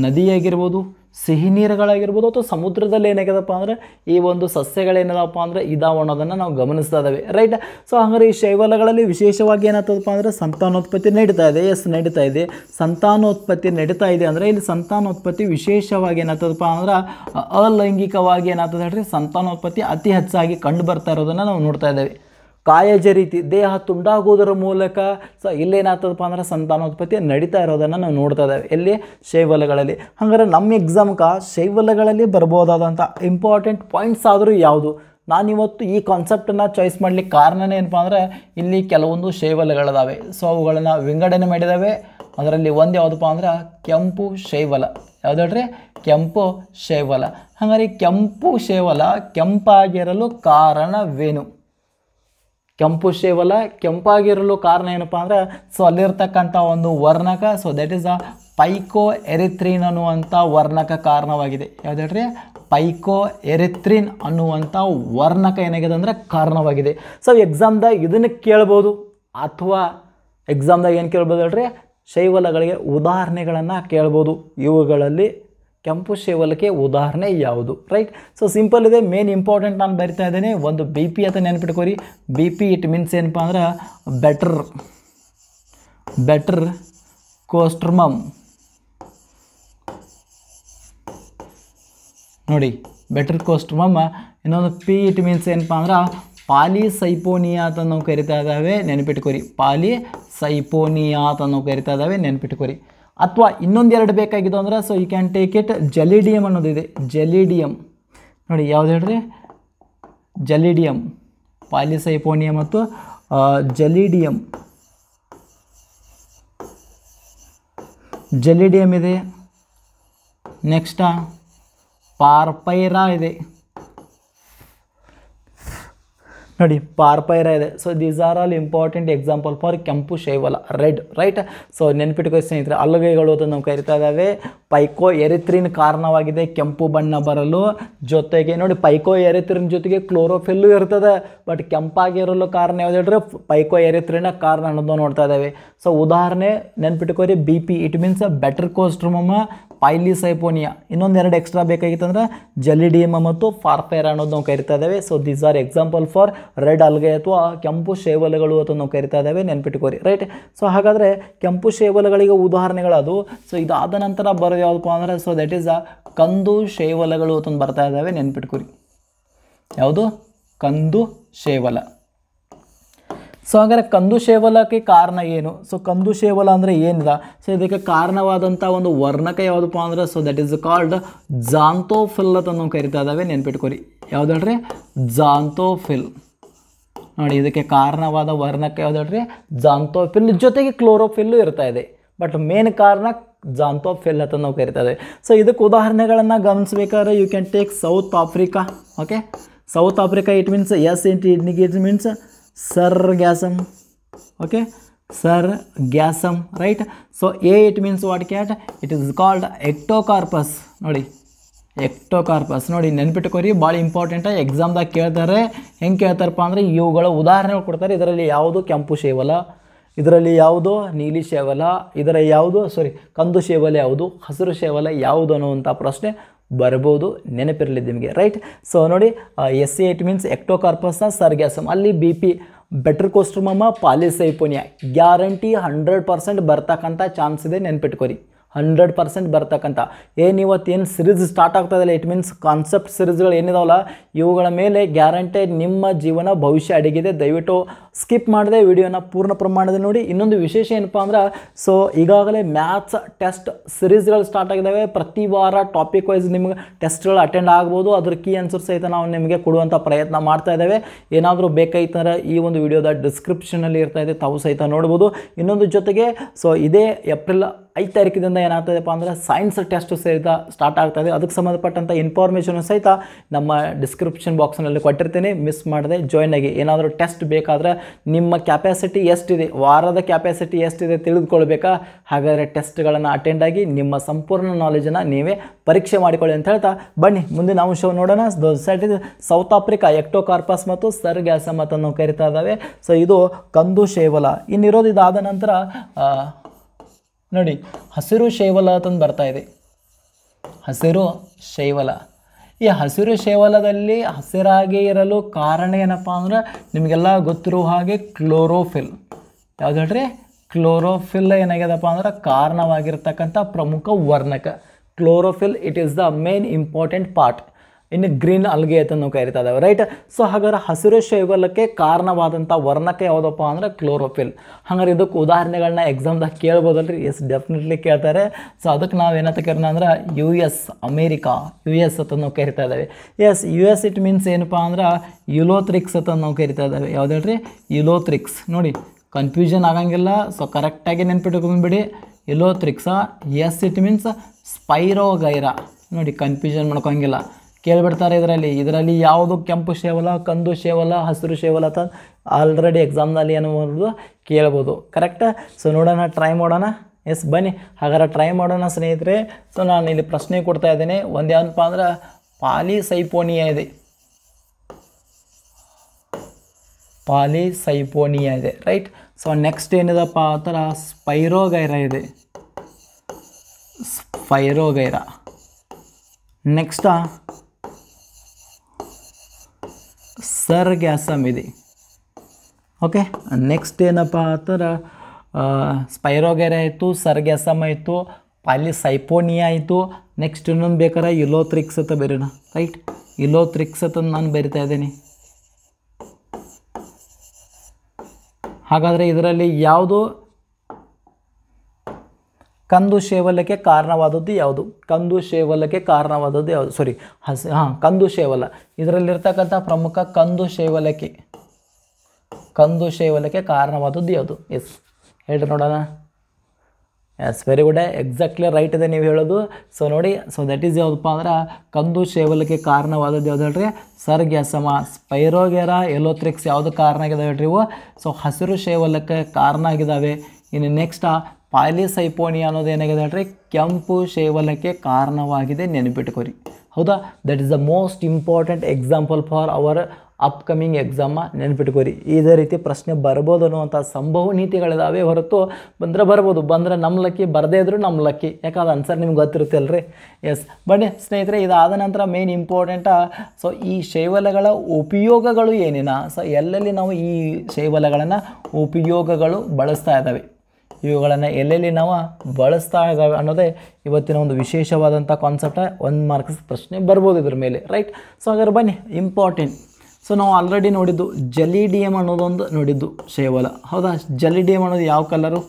ನದಿಯಾಗಿರ್ಬೋದು ಸಿಹಿ ನೀರುಗಳಾಗಿರ್ಬೋದು ಅಥವಾ ಸಮುದ್ರದಲ್ಲಿ ಏನಾಗ್ಯದಪ್ಪ ಅಂದರೆ ಈ ಒಂದು ಸಸ್ಯಗಳೇನದಪ್ಪ ಅಂದರೆ ಇದಾವೆ ಅನ್ನೋದನ್ನು ನಾವು ಗಮನಿಸ್ತಾ ಇದ್ದಾವೆ ರೈಟ್ ಸೊ ಹಾಗಾದ್ರೆ ಈ ಶೈವಲಗಳಲ್ಲಿ ವಿಶೇಷವಾಗಿ ಏನಾಗ್ತದಪ್ಪ ಅಂದರೆ ಸಂತಾನೋತ್ಪತ್ತಿ ನಡೀತಾ ಇದೆ ಎಸ್ ನಡೀತಾ ಇದೆ ಸಂತಾನೋತ್ಪತ್ತಿ ನಡೀತಾ ಇದೆ ಅಂದರೆ ಇಲ್ಲಿ ಸಂತಾನೋತ್ಪತ್ತಿ ವಿಶೇಷವಾಗಿ ಏನಾಗ್ತದಪ್ಪ ಅಂದ್ರೆ ಅಲೈಂಗಿಕವಾಗಿ ಏನಾಗ್ತದೆ ಹೇಳಿ ಸಂತಾನೋತ್ಪತ್ತಿ ಅತಿ ಹೆಚ್ಚಾಗಿ ಕಂಡು ಬರ್ತಾ ಇರೋದನ್ನು ನಾವು ನೋಡ್ತಾ ಇದ್ದೇವೆ ಕಾಯಜ ರೀತಿ ದೇಹ ತುಂಡಾಗೋದರ ಮೂಲಕ ಸೊ ಇಲ್ಲೇನಾಗ್ತದಪ್ಪ ಅಂದ್ರೆ ಸಂತಾನೋತ್ಪತ್ತಿ ನಡೀತಾ ಇರೋದನ್ನು ನಾವು ನೋಡ್ತಾ ಇದ್ದೇವೆ ಎಲ್ಲಿ ಶೈವಲಗಳಲ್ಲಿ ಹಾಗಾದ್ರೆ ನಮ್ಮ ಎಕ್ಸಾಮ್ಗೆ ಶೈವಲಗಳಲ್ಲಿ ಬರ್ಬೋದಾದಂಥ ಇಂಪಾರ್ಟೆಂಟ್ ಪಾಯಿಂಟ್ಸ್ ಆದರೂ ಯಾವುದು ನಾನಿವತ್ತು ಈ ಕಾನ್ಸೆಪ್ಟನ್ನು ಚಾಯ್ಸ್ ಮಾಡಲಿಕ್ಕೆ ಕಾರಣನೇ ಏನಪ್ಪ ಅಂದರೆ ಇಲ್ಲಿ ಕೆಲವೊಂದು ಶೈವಲಗಳಿದಾವೆ ಸೊ ಅವುಗಳನ್ನು ವಿಂಗಡಣೆ ಮಾಡಿದ್ದಾವೆ ಅದರಲ್ಲಿ ಒಂದು ಯಾವುದಪ್ಪ ಅಂದ್ರೆ ಕೆಂಪು ಶೈವಲ ಯಾವುದೇಳ್ರಿ ಕೆಂಪು ಶೈವಲ ಹಾಗಾದ್ರೆ ಕೆಂಪು ಶೈವಲ ಕೆಂಪಾಗಿರಲು ಕಾರಣವೇನು ಕೆಂಪು ಶೇವಲ ಕೆಂಪಾಗಿರಲು ಕಾರಣ ಏನಪ್ಪ ಅಂದರೆ ಸೊ ಅಲ್ಲಿರ್ತಕ್ಕಂಥ ಒಂದು ವರ್ಣಕ so that is a phycoerythrin ಅನ್ನುವಂಥ ವರ್ಣಕ ಕಾರಣವಾಗಿದೆ ಯಾವ್ದು ಹೇಳ್ರಿ ಪೈಕೋ ಎರಿಥ್ರಿನ್ ಅನ್ನುವಂಥ ವರ್ಣಕ ಏನಾಗಿದೆ ಅಂದರೆ ಕಾರಣವಾಗಿದೆ ಸೊ ಎಕ್ಸಾಮ್ದಾಗ ಇದನ್ನು ಕೇಳ್ಬೋದು ಅಥವಾ ಎಕ್ಸಾಮ್ದಾಗ ಏನು ಕೇಳ್ಬೋದು ಹೇಳ್ರಿ ಶೈವಲಗಳಿಗೆ ಉದಾಹರಣೆಗಳನ್ನು ಕೇಳ್ಬೋದು ಇವುಗಳಲ್ಲಿ ಕೆಂಪು ಶೇವಲಕ್ಕೆ ಉದಾಹರಣೆ ಯಾವುದು ರೈಟ್ ಸೊ ಸಿಂಪಲ್ ಇದೆ ಮೇನ್ ಇಂಪಾರ್ಟೆಂಟ್ ನಾನು ಬರಿತಾ ಇದ್ದೇನೆ ಒಂದು ಬಿ ಪಿ ಅಂತ ನೆನ್ಪಿಟ್ಕೋರಿ ಬಿ ಪಿ ಇಟ್ ಮೀನ್ಸ್ ಏನಪ್ಪ ಅಂದ್ರೆ ಬೆಟರ್ ಬೆಟರ್ ಕೋಸ್ಟ್ರಮಮ್ ನೋಡಿ ಬೆಟರ್ ಕೋಸ್ಟ್ರಮಮ್ ಇನ್ನೊಂದು ಪಿ ಇಟ್ ಮೀನ್ಸ್ ಏನಪ್ಪ ಅಂದ್ರೆ ಪಾಲಿ ಸೈಪೋನಿಯಾ ಅಂತ ನಾವು ಕರಿತಾ ಇದ್ದಾವೆ ನೆನಪಿಟ್ಕೋರಿ ಪಾಲಿ ಸೈಪೋನಿಯಾ ಅಂತ ನಾವು ಕರಿತಾ ಇದ್ದಾವೆ ನೆನಪಿಟ್ಕೋರಿ ಅಥವಾ ಇನ್ನೊಂದೆರಡು ಬೇಕಾಗಿದ್ದು ಅಂದ್ರೆ so you can take it Gelidium ಅನ್ನೋದಿದೆ ಜಲಿಡಿಯಮ್ ನೋಡಿ ಯಾವ್ದು ಹೇಳ್ರಿ ಜಲಿಡಿಯಮ್ ಪಾಲಿಸೈಪೋನಿಯಮ್ ಮತ್ತು ಜಲಿಡಿಯಮ್ ಜಲಿಡಿಯಮ್ ಇದೆ ನೆಕ್ಸ್ಟ ಪಾರ್ಪೈರಾ ಇದೆ ನೋಡಿ ಪಾರ್ಪೈರ ಇದೆ so these are all important example for ಕೆಂಪು ಶೈವಲ ರೆಡ್ ರೈಟ್ ಸೊ ನೆನ್ಪಿಟ್ಕೋ ಸ್ನೇಹಿತರೆ ಅಲ್ಲಗೆಗಳು ಅಂತ ನಾವು ಕರಿತಾ ಇದ್ದಾವೆ ಪೈಕೋ ಎರಿತ್ರಿನ್ ಕಾರಣವಾಗಿದೆ ಕೆಂಪು ಬಣ್ಣ ಬರಲು ಜೊತೆಗೆ ನೋಡಿ ಪೈಕೋ ಎರಿತ್ರಿನ್ ಜೊತೆಗೆ ಕ್ಲೋರೋಫಿಲ್ಲು ಇರ್ತದೆ ಬಟ್ ಕೆಂಪಾಗಿರಲು ಕಾರಣ ಯಾವ್ದು ಹೇಳಿದ್ರೆ ಪೈಕೋ ಎರಿತ್ರಿನ ಕಾರಣ ಅನ್ನೋದು ನೋಡ್ತಾ ಇದ್ದಾವೆ ಸೊ ಉದಾಹರಣೆ ನೆನ್ಪಿಟ್ಕೋರಿ ಬಿ ಪಿ ಇಟ್ ಮೀನ್ಸ್ ಬೆಟರ್ ಪೈಲಿ ಪೈಲಿಸೈಪೋನಿಯಾ ಇನ್ನೊಂದು ಎರಡು ಎಕ್ಸ್ಟ್ರಾ ಬೇಕಾಗಿತ್ತು ಅಂದ್ರೆ ಜಲಿಡಿಯಮ ಮತ್ತು ಫಾರ್ಫೇರ್ ಅನ್ನೋದು ನಾವು ಕರಿತಾ ಇದ್ದಾವೆ so these are example for red algae ಅಥವಾ ಕೆಂಪು ಶೇವಲಗಳು ಅಥವಾ ನಾವು ಕರಿತಾ ಇದ್ದಾವೆ ನೆನ್ಪಿಟ್ಕೋರಿ ರೈಟ್ ಸೊ ಹಾಗಾದರೆ ಕೆಂಪು ಶೇವಲಗಳಿಗೆ ಉದಾಹರಣೆಗಳು ಅದು ಸೊ ಇದಾದ ನಂತರ ಬರೋ ಯಾವುದಪ್ಪ ಅಂದರೆ ಸೊ ದಟ್ ಈಸ್ ಅ ಕಂದು ಶೇವಲಗಳು ಅಂತ ಬರ್ತಾ ಇದ್ದಾವೆ ನೆನ್ಪಿಟ್ಕೋರಿ ಯಾವುದು ಕಂದು ಶೇವಲ ಸೊ ಹಾಗಾದರೆ ಕಂದು ಶೇವಲಕ್ಕೆ ಕಾರಣ ಏನು ಸೊ ಕಂದು ಶೇವಲ ಅಂದರೆ ಏನಿದೆ ಸೊ ಇದಕ್ಕೆ ಕಾರಣವಾದಂಥ ಒಂದು ವರ್ಣಕ ಯಾವುದಪ್ಪ ಅಂದರೆ so that is called xanthophyll ಅಂತ ನಾವು ಕರಿತಾ ಇದ್ದಾವೆ ನೆನ್ಪಿಟ್ಕೋರಿ ಯಾವ್ದು ಹೇಳ್ರಿ ಜಾಂತೋಫಿಲ್ ನೋಡಿ ಇದಕ್ಕೆ ಕಾರಣವಾದ ವರ್ಣಕ್ಕೆ ರೀ ಜಾಂತೋಫಿಲ್ ಜೊತೆಗೆ ಕ್ಲೋರೋಫಿಲ್ಲು ಇರ್ತಾ ಇದೆ ಬಟ್ ಮೇನ್ ಕಾರಣ ಜಾಂತೋಫಿಲ್ ಅಂತ ನಾವು ಕರಿತದೆ ಸೊ ಇದಕ್ಕೆ ಉದಾಹರಣೆಗಳನ್ನು ಗಮನಿಸ್ಬೇಕಾದ್ರೆ you can take South Africa okay South Africa it means S ಇಂಟಿ it means Sargassum okay Sargassum right so E it means what ಕ್ಯಾಟ್ ಇಟ್ ಇಸ್ ಕಾಲ್ಡ್ ಎಕ್ಟೋಕಾರ್ಪಸ್ ನೋಡಿ Ectocarpus ನೋಡಿ ನೆನ್ಪಿಟ್ಕೋರಿ ಭಾಳ ಇಂಪಾರ್ಟೆಂಟಾಗಿ ಎಕ್ಸಾಮ್ದಾಗ ಕೇಳ್ತಾರೆ ಹೆಂಗೆ ಕೇಳ್ತಾರಪ್ಪ ಅಂದರೆ ಇವುಗಳ ಉದಾಹರಣೆಗಳು ಕೊಡ್ತಾರೆ ಇದರಲ್ಲಿ ಯಾವುದು ಕೆಂಪು ಶೇವಲ ಇದರಲ್ಲಿ ಯಾವುದು ನೀಲಿ ಶೇವಲ ಇದರ ಯಾವುದು ಸಾರಿ ಕಂದು ಶೇವಲ ಯಾವುದು ಹಸಿರು ಶೇವಲ ಯಾವುದು ಅನ್ನುವಂಥ ಪ್ರಶ್ನೆ ಬರ್ಬೋದು ನೆನಪಿರಲಿ ನಿಮಗೆ ರೈಟ್ ಸೊ ನೋಡಿ ಎಸ್ ಸಿ ಏಟ್ ಮೀನ್ಸ್ ಎಕ್ಟೋಕಾರ್ಪಸ್ನ ಸರ್ಗ್ಯಾಸಮ್ ಅಲ್ಲಿ ಬಿ ಪಿ ಬೆಟರ್ ಕೋಸ್ಟ್ರಮಮ್ಮ ಪಾಲಿಸೈಪೋನಿಯಾ ಗ್ಯಾರಂಟಿ ಹಂಡ್ರೆಡ್ ಪರ್ಸೆಂಟ್ ಬರ್ತಕ್ಕಂಥ ಚಾನ್ಸ್ ಇದೆ ನೆನ್ಪಿಟ್ಕೋರಿ ಹಂಡ್ರೆಡ್ ಪರ್ಸೆಂಟ್ ಬರ್ತಕ್ಕಂಥ ಏನು ಇವತ್ತೇನು ಸಿರೀಸ್ ಸ್ಟಾರ್ಟ್ ಆಗ್ತದಲ್ಲ ಇಟ್ ಮೀನ್ಸ್ ಕಾನ್ಸೆಪ್ಟ್ ಸಿರೀಸ್ಗಳು ಏನಿದಾವಲ್ಲ ಇವುಗಳ ಮೇಲೆ ಗ್ಯಾರಂಟಿ ನಿಮ್ಮ ಜೀವನ ಭವಿಷ್ಯ ಅಡಗಿದೆ ದಯವಿಟ್ಟು ಸ್ಕಿಪ್ ಮಾಡಿದೆ ವಿಡಿಯೋನ ಪೂರ್ಣ ಪ್ರಮಾಣದಲ್ಲಿ ನೋಡಿ ಇನ್ನೊಂದು ವಿಶೇಷ ಏನಪ್ಪ ಅಂದ್ರೆ ಸೊ ಈಗಾಗಲೇ ಮ್ಯಾಥ್ಸ್ ಟೆಸ್ಟ್ ಸಿರೀಸ್ಗಳು ಸ್ಟಾರ್ಟ್ ಆಗಿದ್ದಾವೆ ಪ್ರತಿ ವಾರ ಟಾಪಿಕ್ ವೈಸ್ ನಿಮಗೆ ಟೆಸ್ಟ್ಗಳು ಅಟೆಂಡ್ ಆಗ್ಬೋದು ಅದ್ರ ಕೀ ಆನ್ಸರ್ ಸಹಿತ ನಾವು ನಿಮಗೆ ಕೊಡುವಂಥ ಪ್ರಯತ್ನ ಮಾಡ್ತಾ ಇದ್ದೇವೆ ಏನಾದರೂ ಬೇಕಾಯ್ತಂದ್ರೆ ಈ ಒಂದು ವಿಡಿಯೋದ ಡಿಸ್ಕ್ರಿಪ್ಷನಲ್ಲಿ ಇರ್ತಾ ಇದೆ ತಾವು ಸಹಿತ ನೋಡ್ಬೋದು ಇನ್ನೊಂದು ಜೊತೆಗೆ ಸೊ ಇದೇ ಏಪ್ರಿಲ್ ಐದು ತಾರೀಕಿನಿಂದ ಏನಾಗ್ತದೆಪ್ಪ ಅಂದರೆ ಸೈನ್ಸ್ ಟೆಸ್ಟು ಸಹಿತ ಸ್ಟಾರ್ಟ್ ಆಗ್ತಾಯಿದೆ ಅದಕ್ಕೆ ಸಂಬಂಧಪಟ್ಟಂಥ ಇನ್ಫಾರ್ಮೇಷನು ಸಹಿತ ನಮ್ಮ ಡಿಸ್ಕ್ರಿಪ್ಷನ್ ಬಾಕ್ಸ್ನಲ್ಲಿ ಕೊಟ್ಟಿರ್ತೀನಿ ಮಿಸ್ ಮಾಡದೆ ಜಾಯ್ನ್ ಆಗಿ ಏನಾದರೂ ಟೆಸ್ಟ್ ಬೇಕಾದರೆ ನಿಮ್ಮ ಕ್ಯಾಪ್ಯಾಸಿಟಿ ಎಷ್ಟಿದೆ ವಾರದ ಕ್ಯಾಪ್ಯಾಸಿಟಿ ಎಷ್ಟಿದೆ ತಿಳಿದುಕೊಳ್ಬೇಕಾ ಹಾಗಾದರೆ ಟೆಸ್ಟ್ಗಳನ್ನು ಅಟೆಂಡ್ ಆಗಿ ನಿಮ್ಮ ಸಂಪೂರ್ಣ ನಾಲೆಜನ್ನು ನೀವೇ ಪರೀಕ್ಷೆ ಮಾಡಿಕೊಳ್ಳಿ ಅಂತ ಹೇಳ್ತಾ ಬನ್ನಿ ಮುಂದಿನ ಶೋ ನೋಡೋಣ ಸೌತ್ ಆಫ್ರಿಕಾ ಎಕ್ಟೋಕಾರ್ಪಸ್ ಮತ್ತು ಸರ್ ಸರ್ಗ್ಯಾಸಮತನ್ನು ಕರಿತಾ ಇದ್ದಾವೆ ಸೊ ಇದು ಕಂದು ಶೇವಲ ಇನ್ನಿರೋದು ಇದಾದ ನಂತರ ನೋಡಿ ಹಸಿರು ಶೈವಲ ಅಂತಂದು ಬರ್ತಾ ಇದೆ ಹಸಿರು ಶೈವಲ ಈ ಹಸಿರು ಶೈವಲದಲ್ಲಿ ಹಸಿರಾಗಿ ಇರಲು ಕಾರಣ ಏನಪ್ಪ ಅಂದ್ರೆ ನಿಮಗೆಲ್ಲ ಗೊತ್ತಿರೋ ಹಾಗೆ ಕ್ಲೋರೋಫಿಲ್ ಯಾವುದು ಹೇಳ್ರಿ ಕ್ಲೋರೋಫಿಲ್ ಏನಾಗ್ಯದಪ್ಪ ಅಂದ್ರೆ ಕಾರಣವಾಗಿರ್ತಕ್ಕಂಥ ಪ್ರಮುಖ ವರ್ಣಕ chlorophyll it is the main important part ಇನ್ನು ಗ್ರೀನ್ ಅಲ್ಗೆ ಅಂತ ನಾವು ಕರಿತಾ ಇದ್ದಾವೆ ರೈಟ್ ಸೊ ಹಾಗಾದ್ರೆ ಹಸಿರು ಶೈವಲಕ್ಕೆ ಕಾರಣವಾದಂಥ ವರ್ಣಕ್ಕೆ ಯಾವುದಪ್ಪ ಅಂದರೆ ಕ್ಲೋರೋಫಿಲ್ ಹಂಗಾರೆ ಇದಕ್ಕೆ ಉದಾಹರಣೆಗಳನ್ನ ಎಕ್ಸಾಮ್ದಾಗ ಕೇಳ್ಬೋದಲ್ರಿ ಎಸ್ ಡೆಫಿನೆಟ್ಲಿ ಕೇಳ್ತಾರೆ ಸೊ ಅದಕ್ಕೆ ನಾವು ಏನಂತ ಕರೀನ ಅಂದ್ರೆ U S America U S ಅಂತ ನಾವು ಕರಿತಾ ಇದ್ದಾವೆ S U S it means ಏನಪ್ಪ ಅಂದ್ರೆ ಯುಲೋತ್ರಿಕ್ಸ್ ಅಂತ ನಾವು ಕರಿತಾ ಇದ್ದಾವೆ ಯಾವ್ದು ಹೇಳ್ರಿ ಯುಲೋತ್ರಿಕ್ಸ್ ನೋಡಿ ಕನ್ಫ್ಯೂಷನ್ ಆಗಂಗಿಲ್ಲ ಸೊ ಕರೆಕ್ಟಾಗಿ ನೆನ್ಪಿಟ್ಕೊಂಡ್ಬಿಡಿ Ulothrix S it means Spirogyra ನೋಡಿ ಕನ್ಫ್ಯೂಷನ್ ಮಾಡ್ಕೊಂಗಿಲ್ಲ ಕೇಳ್ಬಿಡ್ತಾರೆ ಇದರಲ್ಲಿ ಇದರಲ್ಲಿ ಯಾವುದು ಕೆಂಪು ಶೇವಲ ಕಂದು ಶೇವಲ ಹಸಿರು ಶೇವಲ ಅಂತ ಆಲ್ರೆಡಿ ಎಕ್ಸಾಮ್ನಲ್ಲಿ ಏನು ಅನ್ನೋದು ಕೇಳ್ಬೋದು ಕರೆಕ್ಟ ಸೊ ನೋಡೋಣ ಟ್ರೈ ಮಾಡೋಣ ಎಸ್ ಬನ್ನಿ ಹಾಗಾದ್ರೆ ಟ್ರೈ ಮಾಡೋಣ ಸ್ನೇಹಿತರೆ ಸೊ ನಾನು ಇಲ್ಲಿ ಪ್ರಶ್ನೆ ಕೊಡ್ತಾ ಇದ್ದೀನಿ ಒಂದು ಯಾವಪ್ಪ ಅಂದ್ರೆ ಪಾಲಿಸೈಪೋನಿಯಾ ಇದೆ ಪಾಲಿ ಪಾಲಿಸೈಪೋನಿಯಾ ಇದೆ ರೈಟ್ ಸೊ ನೆಕ್ಸ್ಟ್ ಏನಿದೆಪ್ಪ ಆ ಥರ ಸ್ಪೈರೋಗೈರ ಇದೆ ಸ್ಪೈರೋಗೈರ ನೆಕ್ಸ್ಟ ಸರ್ಗ್ಯಾಸಮ್ ಇದೆ ಓಕೆ ನೆಕ್ಸ್ಟ್ ಏನಪ್ಪ ಅಂದ್ರೆ ಸ್ಪೈರೋಗೆರೆ ಆಯಿತು ಸರ್ಗ್ಯಾಸಮ್ ಆಯಿತು ಪಾಲಿ ಸೈಪೋನಿಯಾ ಆಯಿತು ನೆಕ್ಸ್ಟ್ ಇನ್ನೊಂದು ಬೇಕಾರೆ ಇಲೋತ್ರಿಕ್ಸ್ ಅಂತ ಬರೋಣ ರೈಟ್ ಇಲೋತ್ರಿಕ್ಸ್ ಅಂತ ನಾನು ಬರಿತಾ ಇದ್ದೀನಿ ಹಾಗಾದರೆ ಇದರಲ್ಲಿ ಯಾವುದು ಕಂದು ಶೇವಲಕ್ಕೆ ಕಾರಣವಾದದ್ದು ಯಾವುದು ಕಂದು ಶೇವಲಕ್ಕೆ ಕಾರಣವಾದದ್ದು ಯಾವುದು ಸಾರಿ ಹಸಿ ಹಾಂ ಕಂದು ಶೇವಲ ಇದರಲ್ಲಿರ್ತಕ್ಕಂಥ ಪ್ರಮುಖ ಕಂದು ಶೇವಲಕ್ಕೆ ಕಂದು ಶೇವಲಕ್ಕೆ ಕಾರಣವಾದದ್ದು ಯಾವುದು ಎಸ್ ಹೇಳಿ ನೋಡೋಣ yes very good exactly right ಇದೆ ನೀವು ಹೇಳೋದು ಸೊ ನೋಡಿ ಸೊ ದಟ್ ಈಸ್ ಯಾವುದಪ್ಪ ಅಂದ್ರೆ ಕಂದು ಶೇವಲಕ್ಕೆ ಕಾರಣವಾದದ್ದು ಯಾವುದು ಹೇಳ್ರಿ ಸರ್ಗ್ಯಾಸಮ ಸ್ಪೈರೋಗೆರಾ ಎಲೋಥ್ರಿಕ್ಸ್ ಯಾವುದು ಕಾರಣ ಆಗಿದೆ ಹೇಳ್ರಿ ಇವು ಸೊ ಹಸಿರು ಶೇವಲಕ್ಕೆ ಕಾರಣ ಆಗಿದ್ದಾವೆ ಇನ್ನು ನೆಕ್ಸ್ಟ್ ಪಾಲಿಸೈಪೋನಿಯಾ ಅನ್ನೋದು ಏನಾಗಿದೆ ಹೇಳ್ರಿ ಕೆಂಪು ಶೇವಲಕ್ಕೆ ಕಾರಣವಾಗಿದೆ ನೆನಪಿಟ್ಕೊರಿ ಹೌದಾ that is the most important example for our upcoming exam ನೆನಪಿಟ್ಕೋರಿ ಇದೇ ರೀತಿ ಪ್ರಶ್ನೆ ಬರ್ಬೋದು ಅನ್ನುವಂಥ ನೀತಿಗಳಿದಾವೆ ಹೊರತು ಬಂದರೆ ಬರ್ಬೋದು ಬಂದರೆ ನಮ್ಮ ಲಕ್ಕಿ ಬರದೇ ಇದ್ರು ನಮ್ಮ ಲಕ್ಕಿ ಯಾಕಂದ್ರೆ ಆನ್ಸರ್ ನಿಮ್ಗೆ ಗೊತ್ತಿರುತ್ತಲ್ರಿ ಎಸ್ ಬನ್ನಿ ಸ್ನೇಹಿತರೆ ಇದಾದ ನಂತರ ಮೇನ್ ಇಂಪಾರ್ಟೆಂಟ ಸೊ ಈ ಶೈವಲಗಳ ಉಪಯೋಗಗಳು ಏನೇನ ಸೊ ಎಲ್ಲೆಲ್ಲಿ ನಾವು ಈ ಶೇವಲಗಳನ್ನು ಉಪಯೋಗಗಳು ಬಳಸ್ತಾ ಇದ್ದಾವೆ ಇವುಗಳನ್ನು ಎಲ್ಲೆಲ್ಲಿ ನಾವು ಬಳಸ್ತಾ ಇದ್ದಾವೆ ಅನ್ನೋದೇ ಇವತ್ತಿನ ಒಂದು ವಿಶೇಷವಾದಂಥ ಕಾನ್ಸೆಪ್ಟ ಒಂದು ಮಾರ್ಕ್ಸ್ ಪ್ರಶ್ನೆ ಬರ್ಬೋದು ಇದ್ರ ಮೇಲೆ ರೈಟ್ ಸೊ ಹಾಗಾದ್ರೆ ಬನ್ನಿ ಇಂಪಾರ್ಟೆಂಟ್ ಸೊ ನಾವು ಆಲ್ರೆಡಿ ನೋಡಿದ್ದು ಜಲಿಡಿಯಮ್ ಅನ್ನೋದೊಂದು ನೋಡಿದ್ದು ಶೇವಲ ಹೌದಾ ಜಲಿಡಿಯಂ ಅನ್ನೋದು ಯಾವ ಕಲರು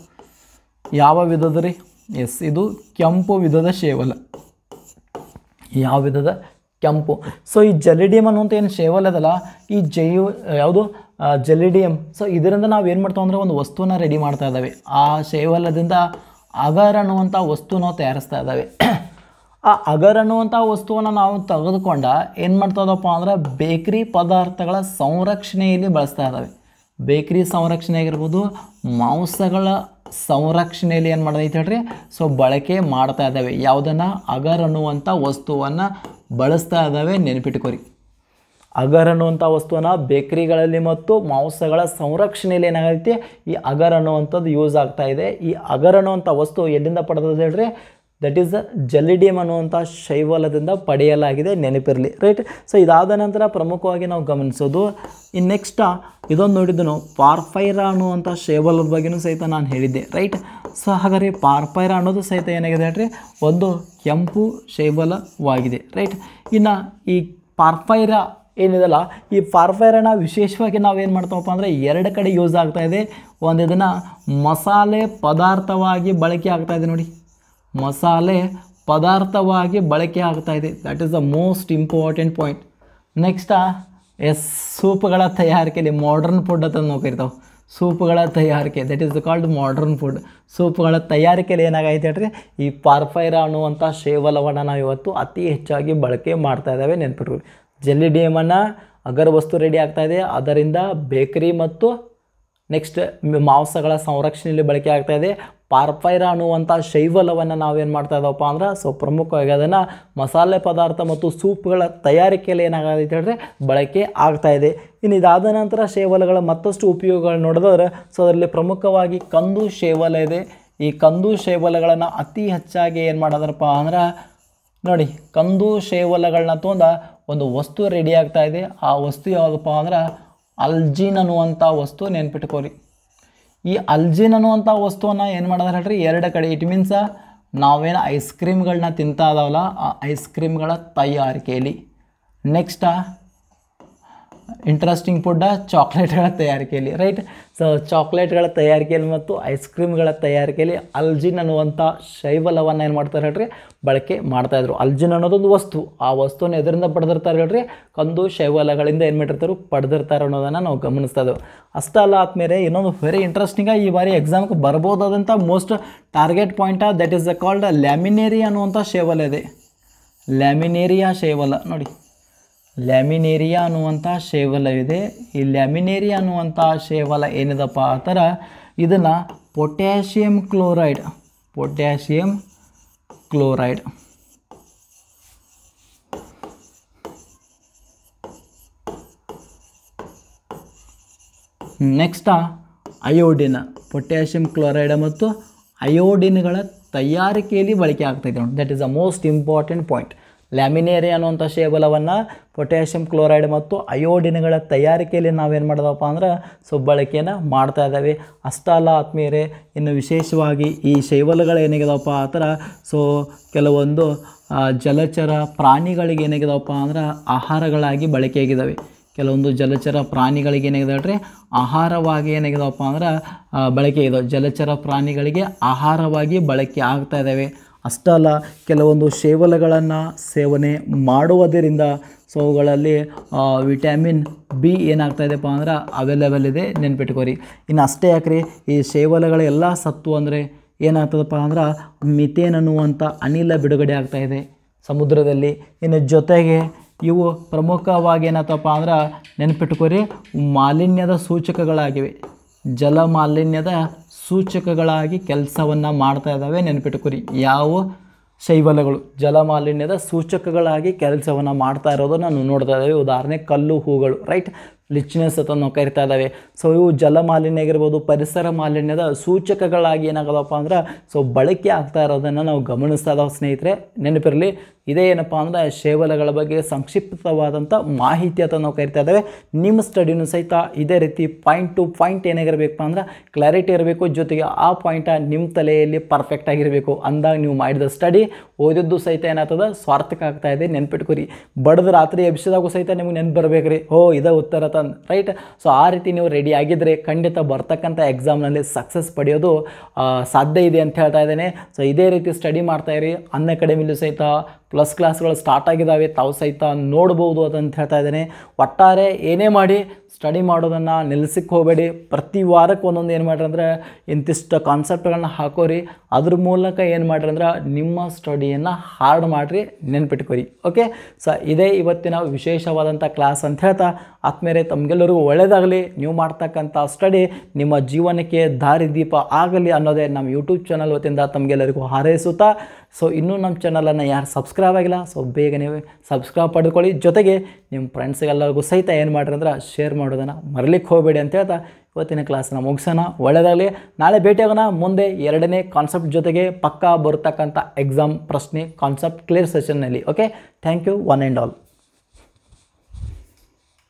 ಯಾವ ವಿಧದ ರೀ ಎಸ್ ಇದು ಕೆಂಪು ವಿಧದ ಶೇವಲ ಯಾವ ವಿಧದ ಕೆಂಪು ಸೊ ಈ ಜಲಿಡಿಯಮ್ ಅನ್ನುವಂಥ ಏನು ಶೇವಲ್ ಅದಲ್ಲ ಈ ಜೈವ ಯಾವುದು ಜಲಿಡಿಯಮ್ ಸೊ ಇದರಿಂದ ನಾವು ಏನು ಮಾಡ್ತೇವೆ ಅಂದರೆ ಒಂದು ವಸ್ತುವನ್ನ ರೆಡಿ ಮಾಡ್ತಾ ಇದ್ದಾವೆ ಆ ಶೇವಲದಿಂದ ಅಗರ್ ಅನ್ನುವಂಥ ವಸ್ತು ತಯಾರಿಸ್ತಾ ಇದ್ದಾವೆ ಆ ಅಗರ್ ಅನ್ನುವಂಥ ವಸ್ತುವನ್ನು ನಾವು ತೆಗೆದುಕೊಂಡ ಏನು ಮಾಡ್ತಾ ಇದ್ದಪ್ಪ ಅಂದರೆ ಬೇಕ್ರಿ ಪದಾರ್ಥಗಳ ಸಂರಕ್ಷಣೆಯಲ್ಲಿ ಬಳಸ್ತಾ ಇದ್ದಾವೆ ಬೇಕ್ರಿ ಸಂರಕ್ಷಣೆ ಆಗಿರ್ಬೋದು ಮಾಂಸಗಳ ಸಂರಕ್ಷಣೆಯಲ್ಲಿ ಏನು ಮಾಡೋದೈತೆ ಹೇಳ್ರಿ ಸೊ ಬಳಕೆ ಮಾಡ್ತಾ ಇದ್ದಾವೆ ಯಾವುದನ್ನು ಅಗರ್ ಅನ್ನುವಂಥ ವಸ್ತುವನ್ನು ಬಳಸ್ತಾ ಇದ್ದಾವೆ ನೆನಪಿಟ್ಕೋರಿ ಅಗರ್ ಅನ್ನುವಂಥ ವಸ್ತುವನ್ನು ಬೇಕರಿಗಳಲ್ಲಿ ಮತ್ತು ಮಾಂಸಗಳ ಸಂರಕ್ಷಣೆಯಲ್ಲಿ ಏನಾಗೈತಿ ಈ ಅಗರ್ ಅನ್ನುವಂಥದ್ದು ಯೂಸ್ ಆಗ್ತಾ ಇದೆ ಈ ಅಗರ್ ಅನ್ನುವಂಥ ವಸ್ತು ಎಲ್ಲಿಂದ ಪಡೆದದ್ದು ಹೇಳ್ರಿ ದಟ್ ಈಸ್ ಜಲಿಡಿಯಂ ಅನ್ನುವಂಥ ಶೈವಲದಿಂದ ಪಡೆಯಲಾಗಿದೆ ನೆನಪಿರಲಿ ರೈಟ್ ಸೊ ಇದಾದ ನಂತರ ಪ್ರಮುಖವಾಗಿ ನಾವು ಗಮನಿಸೋದು ಇನ್ನು ನೆಕ್ಸ್ಟ ಇದೊಂದು ನೋಡಿದ್ದು ಪಾರ್ಫೈರಾ ಅನ್ನುವಂಥ ಶೈವಲದ ಬಗ್ಗೆಯೂ ಸಹಿತ ನಾನು ಹೇಳಿದ್ದೆ ರೈಟ್ ಸೊ ಹಾಗಾದ್ರೆ ಪಾರ್ಪೈರ ಅನ್ನೋದು ಸಹಿತ ಏನಾಗಿದೆ ಹೇಳ್ರಿ ಒಂದು ಕೆಂಪು ಶೈಬಲವಾಗಿದೆ ರೈಟ್ ಇನ್ನು ಈ ಪಾರ್ಪೈರ ಏನಿದೆಲ್ಲ ಈ ಪಾರ್ಫೈರನ ವಿಶೇಷವಾಗಿ ನಾವೇನು ಮಾಡ್ತಾವಪ್ಪ ಅಂದರೆ ಎರಡು ಕಡೆ ಯೂಸ್ ಆಗ್ತಾ ಇದೆ ಒಂದು ಇದನ್ನು ಮಸಾಲೆ ಪದಾರ್ಥವಾಗಿ ಬಳಕೆ ಆಗ್ತಾ ಇದೆ ನೋಡಿ ಮಸಾಲೆ ಪದಾರ್ಥವಾಗಿ ಬಳಕೆ ಆಗ್ತಾ ಇದೆ that is the most important point next yes ಸೂಪ್ಗಳ ತಯಾರಿಕೆಯಲ್ಲಿ ಮಾಡ್ರನ್ ಫುಡ್ ಅಂತ ನಾವು ಕರಿತಾವೆ ಸೂಪ್ಗಳ ತಯಾರಿಕೆ that is called modern food ಸೂಪ್ಗಳ ತಯಾರಿಕೆಯಲ್ಲಿ ಏನಾಗೈತೆ ಹೇಳ್ರಿ ಈ ಪಾರ್ಫೈರಾ ಅನ್ನುವಂಥ ಶೇವಲವನ್ನು ನಾವು ಇವತ್ತು ಅತಿ ಹೆಚ್ಚಾಗಿ ಬಳಕೆ ಮಾಡ್ತಾ ಇದ್ದಾವೆ ನೆನ್ಪಿಟ್ಕೊಳ್ಳಿ ಜೆಲ್ಲಿ ಡಿಯಮನ್ನು ಅಗರ ವಸ್ತು ರೆಡಿ ಇದೆ ಅದರಿಂದ ಬೇಕರಿ ಮತ್ತು ನೆಕ್ಸ್ಟ್ ಮಾಂಸಗಳ ಸಂರಕ್ಷಣೆಯಲ್ಲಿ ಬಳಕೆ ಆಗ್ತಾಯಿದೆ ಪಾರ್ಪೈರ ಅನ್ನುವಂಥ ಶೈವಲವನ್ನು ನಾವೇನು ಮಾಡ್ತಾ ಇದ್ದಾವಪ್ಪ ಅಂದ್ರೆ ಸೊ ಪ್ರಮುಖವಾಗಿ ಅದನ್ನು ಮಸಾಲೆ ಪದಾರ್ಥ ಮತ್ತು ಸೂಪ್ಗಳ ತಯಾರಿಕೆಯಲ್ಲಿ ಏನಾಗುತ್ತೆ ಹೇಳಿದ್ರೆ ಬಳಕೆ ಆಗ್ತಾ ಇದೆ ಇನ್ನು ಇದಾದ ನಂತರ ಶೇವಲಗಳ ಮತ್ತಷ್ಟು ಉಪಯೋಗಗಳು ನೋಡಿದ್ರೆ ಸೊ ಅದರಲ್ಲಿ ಪ್ರಮುಖವಾಗಿ ಕಂದು ಶೇವಲ ಇದೆ ಈ ಕಂದು ಶೇವಲಗಳನ್ನು ಅತಿ ಹೆಚ್ಚಾಗಿ ಏನು ಮಾಡೋದ್ರಪ್ಪ ಅಂದ್ರೆ ನೋಡಿ ಕಂದು ಶೇವಲಗಳನ್ನ ತೊಗೊಂಡು ಒಂದು ವಸ್ತು ರೆಡಿ ಆಗ್ತಾ ಇದೆ ಆ ವಸ್ತು ಯಾವುದಪ್ಪ ಅಂದ್ರೆ ಅಲ್ಜಿನ್ ಅನ್ನುವಂಥ ವಸ್ತು ನೆನ್ಪಿಟ್ಕೋರಿ ಈ ಅಲ್ಜಿನ್ ಅನ್ನುವಂಥ ವಸ್ತುವನ್ನು ಏನು ಮಾಡಿದ್ರೆ ಹೇಳ್ರಿ ಎರಡು ಕಡೆ ಇಟ್ ಮೀನ್ಸ್ ನಾವೇನು ಐಸ್ ಕ್ರೀಮ್ಗಳನ್ನ ತಿಂತಾ ಇದಾವಲ್ಲ ಆ ಐಸ್ ಕ್ರೀಮ್ಗಳ ತಯಾರಿಕೆಯಲ್ಲಿ ನೆಕ್ಸ್ಟ ಇಂಟ್ರೆಸ್ಟಿಂಗ್ ಫುಡ್ಡ ಚಾಕ್ಲೇಟ್ಗಳ ತಯಾರಿಕೆಯಲ್ಲಿ ರೈಟ್ ಸೊ ಚಾಕ್ಲೇಟ್ಗಳ ತಯಾರಿಕೆಯಲ್ಲಿ ಮತ್ತು ಐಸ್ ಕ್ರೀಮ್ಗಳ ತಯಾರಿಕೆಯಲ್ಲಿ ಅಲ್ಜಿನ್ ಅನ್ನುವಂಥ ಶೈವಲವನ್ನು ಏನು ಮಾಡ್ತಾರೆ ಹೇಳ್ರಿ ಬಳಕೆ ಮಾಡ್ತಾಯಿದ್ರು ಅಲ್ಜಿನ್ ಅನ್ನೋದೊಂದು ವಸ್ತು ಆ ವಸ್ತುವನ್ನು ಎದರಿಂದ ಪಡೆದಿರ್ತಾರೆ ಹೇಳ್ರಿ ಕಂದು ಶೈವಲಗಳಿಂದ ಏನು ಮಾಡಿರ್ತಾರೆ ಪಡೆದಿರ್ತಾರೆ ಅನ್ನೋದನ್ನು ನಾವು ಗಮನಿಸ್ತಾ ಇದ್ದೆವು ಅಷ್ಟೇ ಅಲ್ಲ ಆದಮೇಲೆ ಇನ್ನೊಂದು ವೆರಿ ಇಂಟ್ರೆಸ್ಟಿಂಗಾಗಿ ಈ ಬಾರಿ ಎಕ್ಸಾಮ್ಗೆ ಬರ್ಬೋದಾದಂಥ most target point that is the called Laminaria ಅನ್ನುವಂಥ ಶೇವಲ ಇದೆ ಲ್ಯಾಮಿನೇರಿಯಾ ಶೈವಲ ನೋಡಿ ಲ್ಯಾಮಿನೇರಿಯಾ ಅನ್ನುವಂಥ ಶೇವಲ ಇದೆ ಈ ಲ್ಯಾಮಿನೇರಿಯಾ ಅನ್ನುವಂಥ ಶೇವಲ ಏನಿದಪ್ಪ ಆ ಥರ ಇದನ್ನು potassium chloride potassium chloride next iodine potassium chloride ಮತ್ತು ಅಯೋಡಿನ್ಗಳ ತಯಾರಿಕೆಯಲ್ಲಿ ಬಳಕೆ ಇದೆ ನೋಡಿ that is a most important point Laminaria ಅನ್ನುವಂಥ ಶೇಬಲವನ್ನು ಪೊಟ್ಯಾಷಿಯಂ ಕ್ಲೋರೈಡ್ ಮತ್ತು ಅಯೋಡಿನ್ಗಳ ತಯಾರಿಕೆಯಲ್ಲಿ ನಾವೇನು ಮಾಡಿದವಪ್ಪ ಅಂದ್ರೆ ಸುಬ್ಬಳಕೆಯನ್ನು ಮಾಡ್ತಾ ಇದ್ದಾವೆ ಅಷ್ಟಲ್ಲ ಆತ್ಮೀಯರೇ ಇನ್ನು ವಿಶೇಷವಾಗಿ ಈ ಶೈವಲಗಳು ಏನಾಗಿದಾವಪ್ಪ ಆ ಥರ ಸೊ ಕೆಲವೊಂದು ಜಲಚರ ಪ್ರಾಣಿಗಳಿಗೆ ಏನಾಗಿದಾವಪ್ಪ ಅಂದ್ರೆ ಆಹಾರಗಳಾಗಿ ಬಳಕೆಯಾಗಿದ್ದಾವೆ ಕೆಲವೊಂದು ಜಲಚರ ಪ್ರಾಣಿಗಳಿಗೆ ಏನಾಗಿದ್ರೆ ಆಹಾರವಾಗಿ ಏನಾಗಿದಾವಪ್ಪ ಅಂದ್ರೆ ಬಳಕೆ ಜಲಚರ ಪ್ರಾಣಿಗಳಿಗೆ ಆಹಾರವಾಗಿ ಬಳಕೆ ಆಗ್ತಾ ಇದ್ದಾವೆ ಅಲ್ಲ ಕೆಲವೊಂದು ಶೇವಲಗಳನ್ನು ಸೇವನೆ ಮಾಡುವುದರಿಂದ ಸೊ ಅವುಗಳಲ್ಲಿ ವಿಟ್ಯಾಮಿನ್ ಬಿ ಏನಾಗ್ತಾಯಿದೆಪ್ಪ ಅಂದ್ರೆ ಅವೈಲೇಬಲ್ ಇದೆ ನೆನ್ಪಿಟ್ಕೋರಿ ಇನ್ನು ಅಷ್ಟೇ ಯಾಕ್ರಿ ಈ ಶೇವಲಗಳ ಎಲ್ಲ ಸತ್ತು ಅಂದರೆ ಏನಾಗ್ತದಪ್ಪ ಅಂದ್ರೆ ಮಿಥೇನ್ ಅನ್ನುವಂಥ ಅನಿಲ ಬಿಡುಗಡೆ ಆಗ್ತಾಯಿದೆ ಸಮುದ್ರದಲ್ಲಿ ಇನ್ನು ಜೊತೆಗೆ ಇವು ಪ್ರಮುಖವಾಗಿ ಏನತ್ತಪ್ಪ ಅಂದ್ರೆ ನೆನ್ಪಿಟ್ಕೋರಿ ಮಾಲಿನ್ಯದ ಸೂಚಕಗಳಾಗಿವೆ ಜಲ ಮಾಲಿನ್ಯದ ಸೂಚಕಗಳಾಗಿ ಕೆಲಸವನ್ನು ಮಾಡ್ತಾ ಇದ್ದಾವೆ ನೆನಪಿಟ್ಟುಕೊರಿ ಯಾವ ಶೈವಲಗಳು ಜಲಮಾಲಿನ್ಯದ ಸೂಚಕಗಳಾಗಿ ಕೆಲಸವನ್ನು ಮಾಡ್ತಾ ಇರೋದನ್ನು ನಾನು ನೋಡ್ತಾ ಇದ್ದಾವೆ ಉದಾಹರಣೆ ಕಲ್ಲು ಹೂಗಳು ರೈಟ್ ಲಿಚ್ನೆಸ್ ಅಂತ ನಾವು ಕರಿತಾ ಇದ್ದಾವೆ ಸೊ ಇವು ಜಲ ಮಾಲಿನ್ಯ ಆಗಿರ್ಬೋದು ಪರಿಸರ ಮಾಲಿನ್ಯದ ಸೂಚಕಗಳಾಗಿ ಏನಾಗೋದಪ್ಪ ಅಂದ್ರೆ ಸೊ ಬಳಕೆ ಆಗ್ತಾ ಇರೋದನ್ನು ನಾವು ಗಮನಿಸ್ತಾ ಇದ್ದಾವೆ ಸ್ನೇಹಿತರೆ ನೆನಪಿರಲಿ ಇದೇ ಏನಪ್ಪ ಅಂದರೆ ಶೇವಲಗಳ ಬಗ್ಗೆ ಸಂಕ್ಷಿಪ್ತವಾದಂಥ ಮಾಹಿತಿ ಅಂತ ನಾವು ಕರಿತಾ ಇದ್ದೇವೆ ನಿಮ್ಮ ಸ್ಟಡಿನೂ ಸಹಿತ ಇದೇ ರೀತಿ ಪಾಯಿಂಟ್ ಟು ಪಾಯಿಂಟ್ ಏನಾಗಿರಬೇಕು ಅಂದ್ರೆ ಕ್ಲಾರಿಟಿ ಇರಬೇಕು ಜೊತೆಗೆ ಆ ಪಾಯಿಂಟ ನಿಮ್ಮ ತಲೆಯಲ್ಲಿ ಪರ್ಫೆಕ್ಟ್ ಆಗಿರಬೇಕು ಅಂದಾಗ ನೀವು ಮಾಡಿದ ಸ್ಟಡಿ ಓದಿದ್ದು ಸಹಿತ ಏನಾಗ್ತದೆ ಸ್ವಾರ್ಥಕ ಆಗ್ತಾ ಇದೆ ನೆನ್ಪಿಟ್ಕೊರಿ ಬಡದ ರಾತ್ರಿ ಎಬ್ಸಿದಾಗೂ ಸಹಿತ ನಿಮ್ಗೆ ನೆನ್ಪು ಬರಬೇಕು ರೀ ಓ ಇದ ಉತ್ತರ ತಂದು ರೈಟ್ ಸೊ ಆ ರೀತಿ ನೀವು ರೆಡಿ ಆಗಿದ್ದರೆ ಖಂಡಿತ ಬರ್ತಕ್ಕಂಥ ಎಕ್ಸಾಮ್ನಲ್ಲಿ ಸಕ್ಸಸ್ ಪಡೆಯೋದು ಸಾಧ್ಯ ಇದೆ ಅಂತ ಹೇಳ್ತಾ ಇದ್ದೇನೆ ಸೊ ಇದೇ ರೀತಿ ಸ್ಟಡಿ ಮಾಡ್ತಾಯಿರಿ ಅನ್ನ ಅಕಾಡೆಮಿಯಲ್ಲೂ ಸಹಿತ ಪ್ಲಸ್ ಕ್ಲಾಸ್ಗಳು ಸ್ಟಾರ್ಟ್ ಆಗಿದ್ದಾವೆ ತಾವು ಸಹಿತ ನೋಡ್ಬೋದು ಅದಂತ ಹೇಳ್ತಾ ಇದ್ದೇನೆ ಒಟ್ಟಾರೆ ಏನೇ ಮಾಡಿ ಸ್ಟಡಿ ಮಾಡೋದನ್ನು ನಿಲ್ಲಿಸಕ್ಕೆ ಹೋಗಬೇಡಿ ಪ್ರತಿ ವಾರಕ್ಕೆ ಒಂದೊಂದು ಏನು ಮಾಡ್ರಿ ಅಂದರೆ ಇಂತಿಷ್ಟು ಕಾನ್ಸೆಪ್ಟ್ಗಳನ್ನ ಹಾಕೋರಿ ಅದ್ರ ಮೂಲಕ ಏನು ಮಾಡ್ರಿ ಅಂದ್ರೆ ನಿಮ್ಮ ಸ್ಟಡಿಯನ್ನು ಹಾರ್ಡ್ ಮಾಡಿರಿ ನೆನ್ಪಿಟ್ಕೊರಿ ಓಕೆ ಸೊ ಇದೇ ಇವತ್ತಿನ ವಿಶೇಷವಾದಂಥ ಕ್ಲಾಸ್ ಅಂತ ಹೇಳ್ತಾ ಆತ್ಮೇಲೆ ತಮಗೆಲ್ಲರಿಗೂ ಒಳ್ಳೆಯದಾಗಲಿ ನೀವು ಮಾಡ್ತಕ್ಕಂಥ ಸ್ಟಡಿ ನಿಮ್ಮ ಜೀವನಕ್ಕೆ ದಾರಿದೀಪ ಆಗಲಿ ಅನ್ನೋದೇ ನಮ್ಮ ಯೂಟ್ಯೂಬ್ ಚಾನಲ್ ವತಿಯಿಂದ ತಮಗೆಲ್ಲರಿಗೂ ಹಾರೈಸುತ್ತಾ ಸೊ ಇನ್ನೂ ನಮ್ಮ ಚಾನಲನ್ನು ಯಾರು ಸಬ್ಸ್ಕ್ರೈಬ್ ಆಗಿಲ್ಲ ಸೊ ಬೇಗ ನೀವು ಸಬ್ಸ್ಕ್ರೈಬ್ ಪಡ್ಕೊಳ್ಳಿ ಜೊತೆಗೆ ನಿಮ್ಮ ಫ್ರೆಂಡ್ಸ್ಗೆಲ್ಲರಿಗೂ ಸಹಿತ ಏನು ಮಾಡ್ರಿ ಅಂದ್ರೆ ಶೇರ್ ಮಾಡೋದನ್ನು ಮರಲಿಕ್ಕೆ ಹೋಗಬೇಡಿ ಅಂತ ಹೇಳ್ತಾ ಇವತ್ತಿನ ಕ್ಲಾಸನ್ನ ಮುಗಿಸೋಣ ಒಳ್ಳೆಯದಾಗಲಿ ನಾಳೆ ಭೇಟಿಯಾಗೋಣ ಮುಂದೆ ಎರಡನೇ ಕಾನ್ಸೆಪ್ಟ್ ಜೊತೆಗೆ ಪಕ್ಕಾ ಬರ್ತಕ್ಕಂಥ ಎಕ್ಸಾಮ್ ಪ್ರಶ್ನೆ ಕಾನ್ಸೆಪ್ಟ್ ಕ್ಲಿಯರ್ ಸೆಷನ್ನಲ್ಲಿ okay thank you one and all